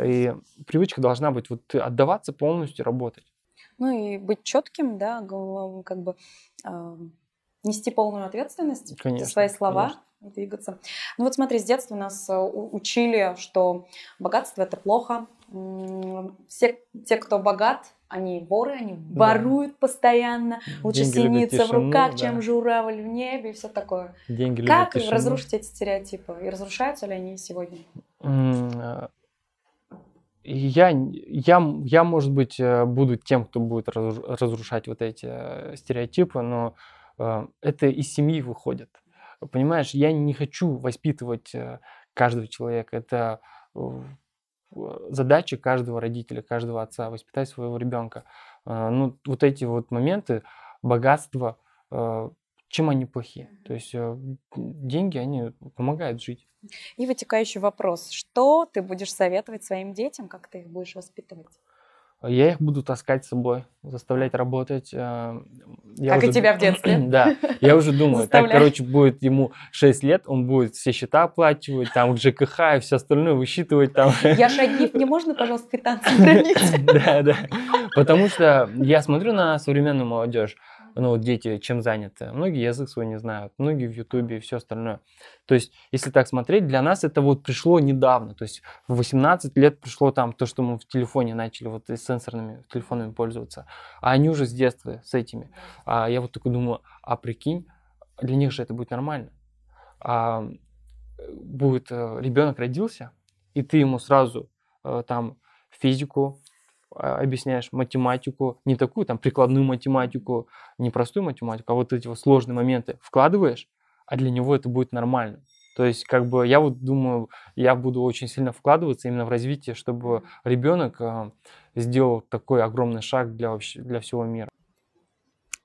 И привычка должна быть вот отдаваться полностью, работать. Ну и быть четким, да, как бы эм, нести полную ответственность конечно, за свои слова. Конечно двигаться. Ну вот смотри, с детства нас э, учили, что богатство это плохо. Все те, кто богат, они воры, они воруют постоянно. Лучше Деньги синица тишину, в руках, да. чем журавль в небе и все такое. Деньги как разрушить эти стереотипы? И разрушаются ли они сегодня? Э, я, я, я, может быть, э, буду тем, кто будет разрушать вот эти стереотипы, но Э, это из семьи выходит. Понимаешь, я не хочу воспитывать э, каждого человека. Это э, задача каждого родителя, каждого отца воспитать своего ребенка. Ну, вот эти вот моменты, богатство, чем они плохи? То есть деньги, они помогают жить. И вытекающий вопрос, что ты будешь советовать своим детям, как ты их будешь воспитывать? Я их буду таскать с собой, заставлять работать. Э, я как уже... и тебя в детстве. да, я уже думаю, так, короче, будет ему 6 лет, он будет все счета оплачивать, там, ЖКХ и все остальное высчитывать. Там. я шаги, мне можно, пожалуйста, квитанцию Да, да, потому что я смотрю на современную молодежь, ну, вот дети чем заняты. Многие язык свой не знают, многие в Ютубе и все остальное. То есть, если так смотреть, для нас это вот пришло недавно. То есть, в 18 лет пришло там то, что мы в телефоне начали вот с сенсорными телефонами пользоваться. А они уже с детства с этими. А я вот такой думаю, а прикинь, для них же это будет нормально. А, будет э, ребенок родился, и ты ему сразу э, там физику, а, объясняешь математику, не такую там прикладную математику, не простую математику, а вот эти вот сложные моменты вкладываешь, а для него это будет нормально. То есть, как бы, я вот думаю, я буду очень сильно вкладываться именно в развитие, чтобы ребенок а, сделал такой огромный шаг для, вообще, для всего мира.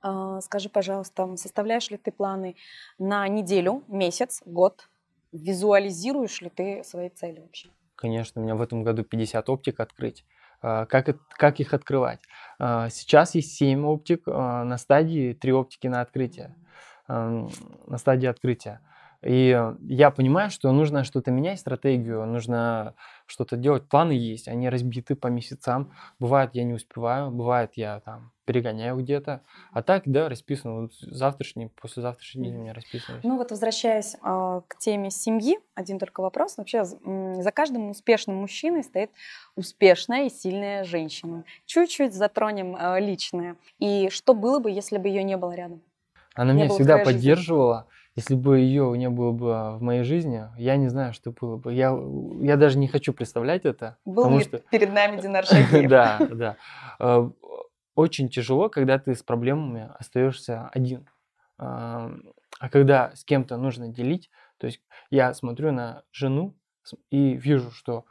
А, скажи, пожалуйста, составляешь ли ты планы на неделю, месяц, год? Визуализируешь ли ты свои цели вообще? Конечно, у меня в этом году 50 оптик открыть. А, как, как их открывать. А, сейчас есть 7 оптик а, на стадии 3 оптики на открытие. На стадии открытия. И я понимаю, что нужно что-то менять, стратегию, нужно что-то делать. Планы есть, они разбиты по месяцам. Бывает, я не успеваю, бывает, я там перегоняю где-то. А так, да, расписано. Вот завтрашний, послезавтрашний день у меня расписано. Ну вот возвращаясь э, к теме семьи, один только вопрос. Вообще за каждым успешным мужчиной стоит успешная и сильная женщина. Чуть-чуть затронем э, личное. И что было бы, если бы ее не было рядом? Она не меня всегда поддерживала. Жизни? Если бы ее не было бы а, в моей жизни, я не знаю, что было бы. Я, я даже не хочу представлять это. Был ли что... перед нами Динар Да, да. А, очень тяжело, когда ты с проблемами остаешься один. А, а когда с кем-то нужно делить, то есть я смотрю на жену и вижу, что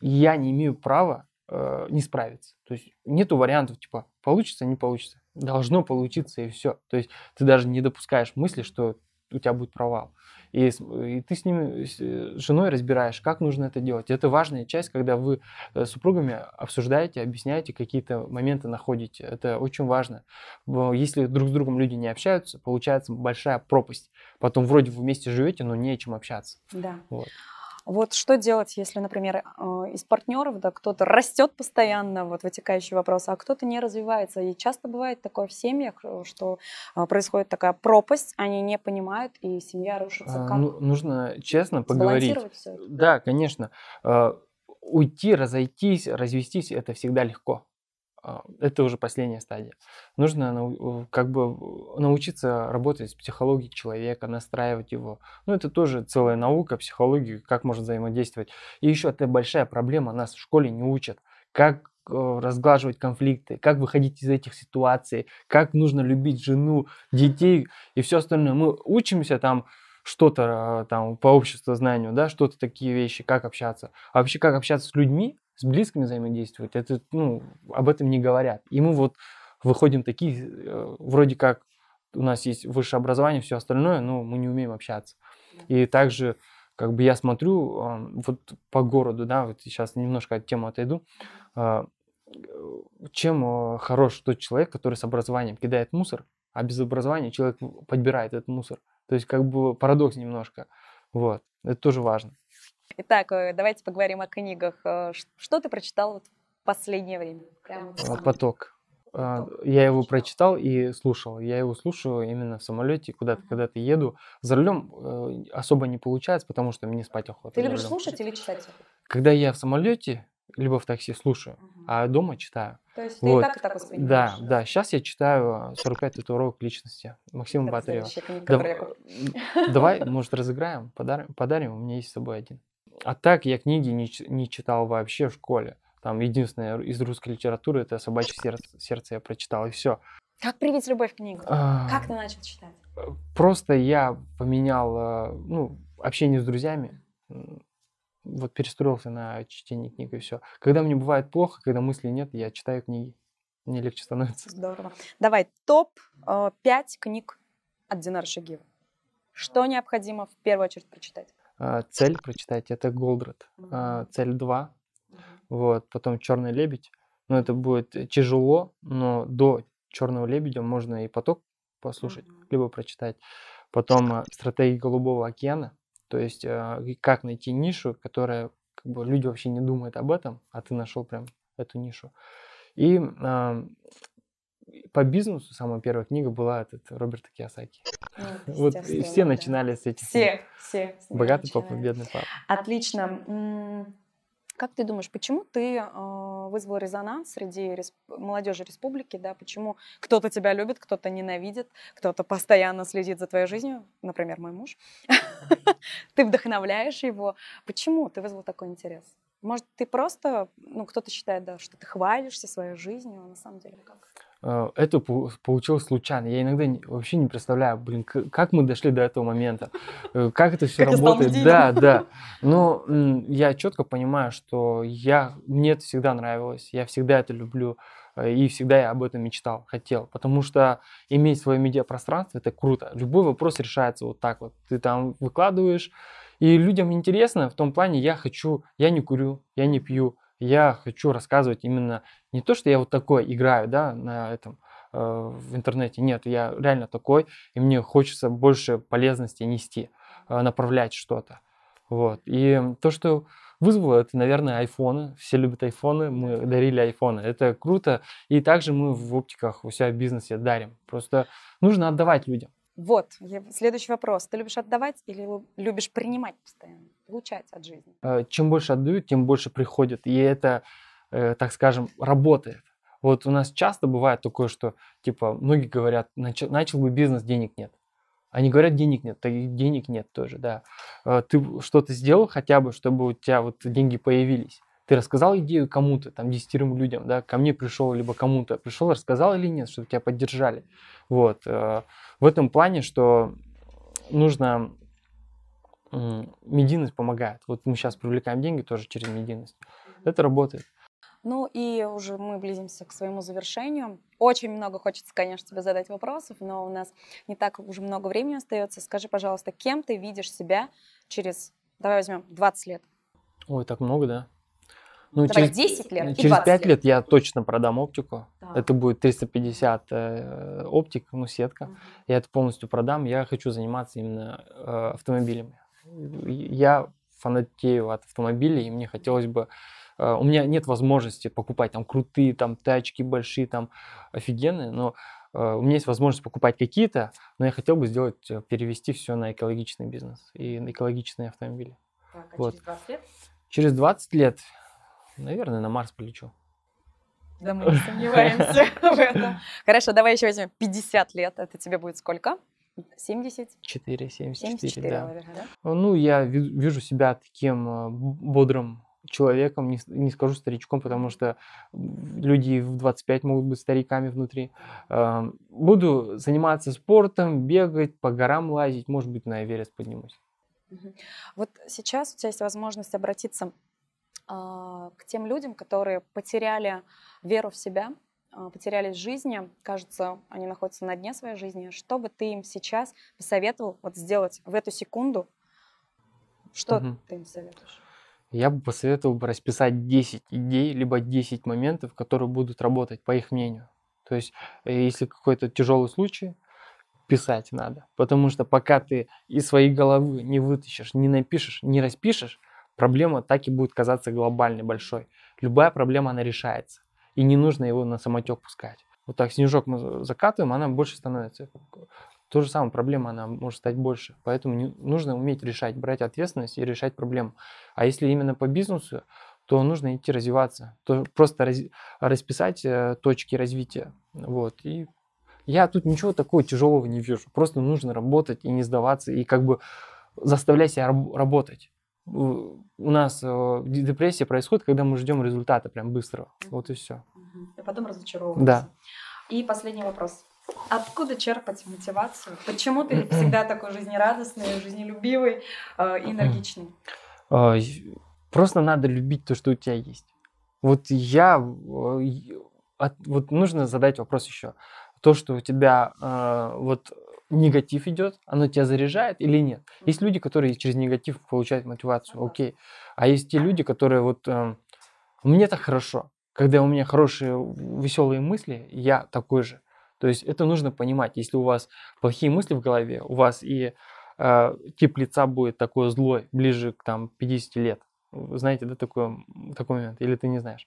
я не имею права не справиться. То есть нету вариантов, типа, получится, не получится должно получиться и все. То есть ты даже не допускаешь мысли, что у тебя будет провал. И, и ты с ними, э, с женой разбираешь, как нужно это делать. Это важная часть, когда вы э, с супругами обсуждаете, объясняете, какие-то моменты находите. Это очень важно. Если друг с другом люди не общаются, получается большая пропасть. Потом вроде вы вместе живете, но не чем общаться. Да. Вот. Вот что делать, если, например, а, из партнеров да, кто-то растет постоянно, вот вытекающий вопрос, а кто-то не развивается. И часто бывает такое в семьях, э, что а, происходит такая пропасть, они не понимают, и семья рушится. А, как? Ну, нужно честно поговорить. Все это. Да, конечно. Уйти, разойтись, развестись – это всегда легко. А, это уже последняя стадия. Нужно как бы научиться работать с психологией человека, настраивать его. Ну, это тоже целая наука, психология, как можно взаимодействовать. И еще это большая проблема, нас в школе не учат, как э, разглаживать конфликты, как выходить из этих ситуаций, как нужно любить жену, детей и все остальное. Мы учимся там что-то э, там по обществу знанию, да, что-то такие вещи, как общаться. А вообще, как общаться с людьми, с близкими взаимодействовать, это, ну, об этом не говорят. И мы вот выходим такие, э, вроде как у нас есть высшее образование, все остальное, но мы не умеем общаться. И также, как бы я смотрю, эм, вот по городу, да, вот сейчас немножко от темы отойду, э, чем э, хорош тот человек, который с образованием кидает мусор, а без образования человек подбирает этот мусор. То есть как бы парадокс немножко. Вот. Это тоже важно. Итак, э, давайте поговорим о книгах. Э, что ты прочитал вот в последнее время? Прямо э, Поток. Поток. Я его прочитал и слушал. Я его слушаю именно в самолете, куда-то, когда-то еду. За рулем особо не получается, потому что мне спать охота. Ты любишь слушать или читать? Когда я в самолете, либо в такси слушаю, а дома читаю. То есть вот. ты и так и так успеваешь? Да, да, Сейчас я читаю 45 татуировок личности Максима Батарева. Дав... Давай, может, разыграем, подарим, подарим. У меня есть с собой один. А так я книги не, не читал вообще в школе. Там единственное из русской литературы это «Собачье сердце», сердце я прочитал, и все. Как привить любовь к книгам? Как ты а, начал читать? Просто я поменял а, ну, общение с друзьями, вот перестроился на чтение книг и все. Когда мне бывает плохо, когда мыслей нет, я читаю книги. Мне легче становится. Здорово. Давай, топ-5 а, книг от Динара Шагиева. Что необходимо в первую очередь прочитать? А, Цель, прочитать это Голдред. А, Цель 2. Вот, потом Черный лебедь. Но ну, это будет э, тяжело, но до Черного лебедя можно и поток послушать, либо прочитать. Потом э, стратегии Голубого океана. То есть а, как найти нишу, которая как бы люди вообще не думают об этом, а ты нашел прям эту нишу. И по бизнесу самая первая книга была этот Роберта Киосаки. Ну, вот все начинали с этих. Все, книг. все. Богатый папа, бедный папа. Отлично. Как ты думаешь, почему ты а, вызвал резонанс среди респ... молодежи республики, да? Почему кто-то тебя любит, кто-то ненавидит, кто-то постоянно следит за твоей жизнью, например, мой муж. Ты вдохновляешь его. Почему ты вызвал такой интерес? Может, ты просто, ну, кто-то считает, да, что ты хвалишься своей жизнью, а на самом деле как? Э, это получилось случайно. Я иногда вообще не представляю, блин, как мы дошли до этого момента, э, как это все как работает. Да, да. Но я четко понимаю, что я, мне это всегда нравилось, я всегда это люблю, э, и всегда я об этом мечтал, хотел. Потому что иметь свое медиапространство – это круто. Любой вопрос решается вот так вот. Ты там выкладываешь, и людям интересно в том плане, я хочу, я не курю, я не пью, я хочу рассказывать именно не то, что я вот такой играю, да, на этом э, в интернете. Нет, я реально такой, и мне хочется больше полезности нести, э, направлять что-то. Вот. И то, что вызвало, это, наверное, айфоны. Все любят айфоны, мы дарили айфоны. Это круто. И также мы в оптиках у себя в бизнесе дарим. Просто нужно отдавать людям. Вот, следующий вопрос. Ты любишь отдавать или любишь принимать постоянно? получать от жизни? Э, чем больше отдают, тем больше приходят. И это, э, так скажем, работает. Вот у нас часто бывает такое, что, типа, многие говорят, начал, начал бы бизнес, денег нет. Они говорят, денег нет, так денег нет тоже, да. Э, ты что-то сделал хотя бы, чтобы у тебя вот деньги появились. Ты рассказал идею кому-то, там, десятерым людям, да, ко мне пришел, либо кому-то пришел, рассказал или нет, чтобы тебя поддержали. Вот. В этом плане, что нужно медийность помогает. Вот мы сейчас привлекаем деньги тоже через медийность. Это работает. Ну и уже мы близимся к своему завершению. Очень много хочется, конечно, тебе задать вопросов, но у нас не так уже много времени остается. Скажи, пожалуйста, кем ты видишь себя через, давай возьмем, 20 лет? Ой, так много, да? Ну, давай через 10 лет Через 5 лет. лет я точно продам оптику. Да. Это будет 350 э, оптик, ну, сетка. Угу. Я это полностью продам. Я хочу заниматься именно э, автомобилями я фанатею от автомобилей, и мне хотелось бы э, у меня нет возможности покупать там крутые там тачки большие там офигенные, но э, у меня есть возможность покупать какие-то, но я хотел бы сделать э, перевести все на экологичный бизнес и на экологичные автомобили. Так, а вот. через 20 лет? Через 20 лет, наверное, на Марс полечу. Да мы не сомневаемся в этом. Хорошо, давай еще возьмем 50 лет. Это тебе будет сколько? 74, 74, 74 да. да? Э, ну, я вижу себя таким э, бодрым человеком, не, не скажу старичком, потому что люди в 25 могут быть стариками внутри. Э, буду заниматься спортом, бегать, по горам лазить, может быть, на Эверест поднимусь. Вот сейчас у тебя есть возможность обратиться а, к тем людям, которые потеряли веру в себя, а, потеряли жизни, кажется, они находятся на дне своей жизни, что бы ты им сейчас посоветовал вот сделать в эту секунду? Что угу. ты им советуешь? Я бы посоветовал бы расписать 10 идей, либо 10 моментов, которые будут работать, по их мнению. То есть, э, если какой-то тяжелый случай, писать надо. Потому что пока ты из своей головы не вытащишь, не напишешь, не распишешь, проблема так и будет казаться глобальной, большой. Любая проблема, она решается и не нужно его на самотек пускать. Вот так снежок мы закатываем, она больше становится. То же самое, проблема, она может стать больше. Поэтому не, нужно уметь решать, брать ответственность и решать проблему. А если именно по бизнесу, то нужно идти развиваться. То просто раз, расписать э, точки развития. Вот. И я тут ничего такого тяжелого не вижу. Просто нужно работать и не сдаваться, и как бы заставлять себя работать у нас депрессия происходит, когда мы ждем результата прям быстро. Вот и все. И потом разочаровываемся. Да. И последний вопрос. Откуда черпать мотивацию? Почему ты всегда такой жизнерадостный, жизнелюбивый, э, энергичный? А, просто надо любить то, что у тебя есть. Вот я... Вот нужно задать вопрос еще. То, что у тебя э, вот негатив идет, оно тебя заряжает или нет. Есть люди, которые через негатив получают мотивацию, окей. А есть те люди, которые вот э, мне так хорошо, когда у меня хорошие веселые мысли, я такой же. То есть это нужно понимать. Если у вас плохие мысли в голове, у вас и э, тип лица будет такой злой ближе к там 50 лет. Знаете, да, такой, такой момент. Или ты не знаешь.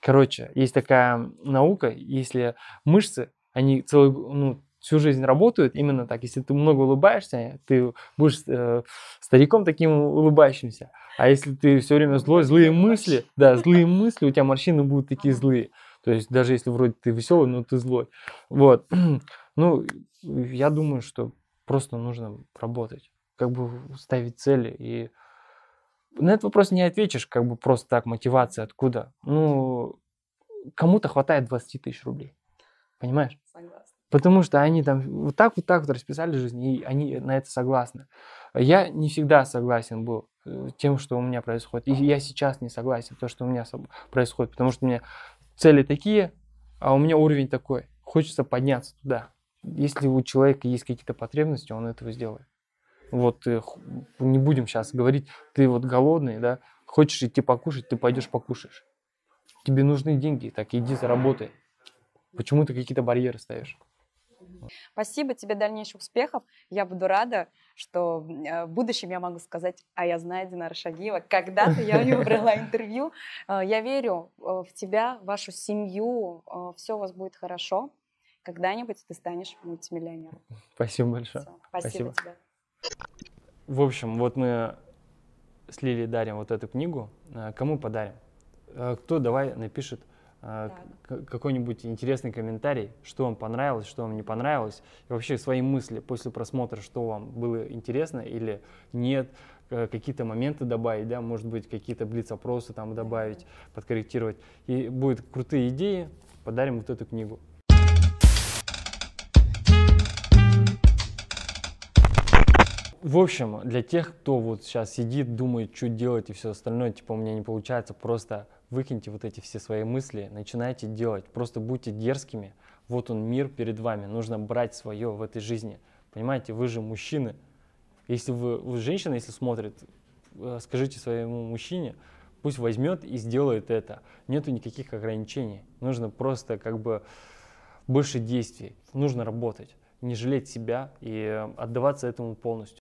Короче, есть такая наука, если мышцы, они целый, ну, всю жизнь работают именно так. Если ты много улыбаешься, ты будешь э, стариком таким улыбающимся. А если ты все время злой, злые мысли, да, злые мысли, у тебя морщины будут такие злые. То есть даже если вроде ты веселый, но ты злой. Вот. Ну, я думаю, что просто нужно работать, как бы ставить цели и на этот вопрос не ответишь, как бы просто так, мотивация откуда. Ну, кому-то хватает 20 тысяч рублей. Понимаешь? Согласна. Потому что они там вот так вот так вот расписали жизнь, и они на это согласны. Я не всегда согласен был э, тем, что у меня происходит. И я сейчас не согласен то, что у меня происходит, потому что у меня цели такие, а у меня уровень такой. Хочется подняться туда. Если у человека есть какие-то потребности, он этого сделает. Вот э, не будем сейчас говорить, ты вот голодный, да, хочешь идти покушать, ты пойдешь покушаешь. Тебе нужны деньги, так иди заработай. Почему ты какие-то барьеры ставишь? Спасибо тебе, дальнейших успехов. Я буду рада, что э, в будущем я могу сказать, а я знаю Динара Шагиева, когда-то я у него брала интервью. Э, я верю э, в тебя, в вашу семью, все у вас будет хорошо. Когда-нибудь ты станешь мультимиллионером. Спасибо большое. Спасибо, Спасибо тебе. В общем, вот мы слили Лилией дарим вот эту книгу. Кому подарим? Кто давай напишет а, какой-нибудь интересный комментарий, что вам понравилось, что вам не понравилось, и вообще свои мысли после просмотра, что вам было интересно или нет, какие-то моменты добавить, да, может быть, какие-то блиц-опросы там добавить, подкорректировать. И будут крутые идеи, подарим вот эту книгу. В общем, для тех, кто вот сейчас сидит, думает, что делать и все остальное, типа у меня не получается, просто Выкиньте вот эти все свои мысли, начинайте делать. Просто будьте дерзкими. Вот он мир перед вами. Нужно брать свое в этой жизни. Понимаете, вы же мужчины. Если вы, вы женщина, если смотрит, э, скажите своему мужчине, пусть возьмет и сделает это. Нету никаких ограничений. Нужно просто как бы больше действий. Нужно работать, не жалеть себя и э, отдаваться этому полностью.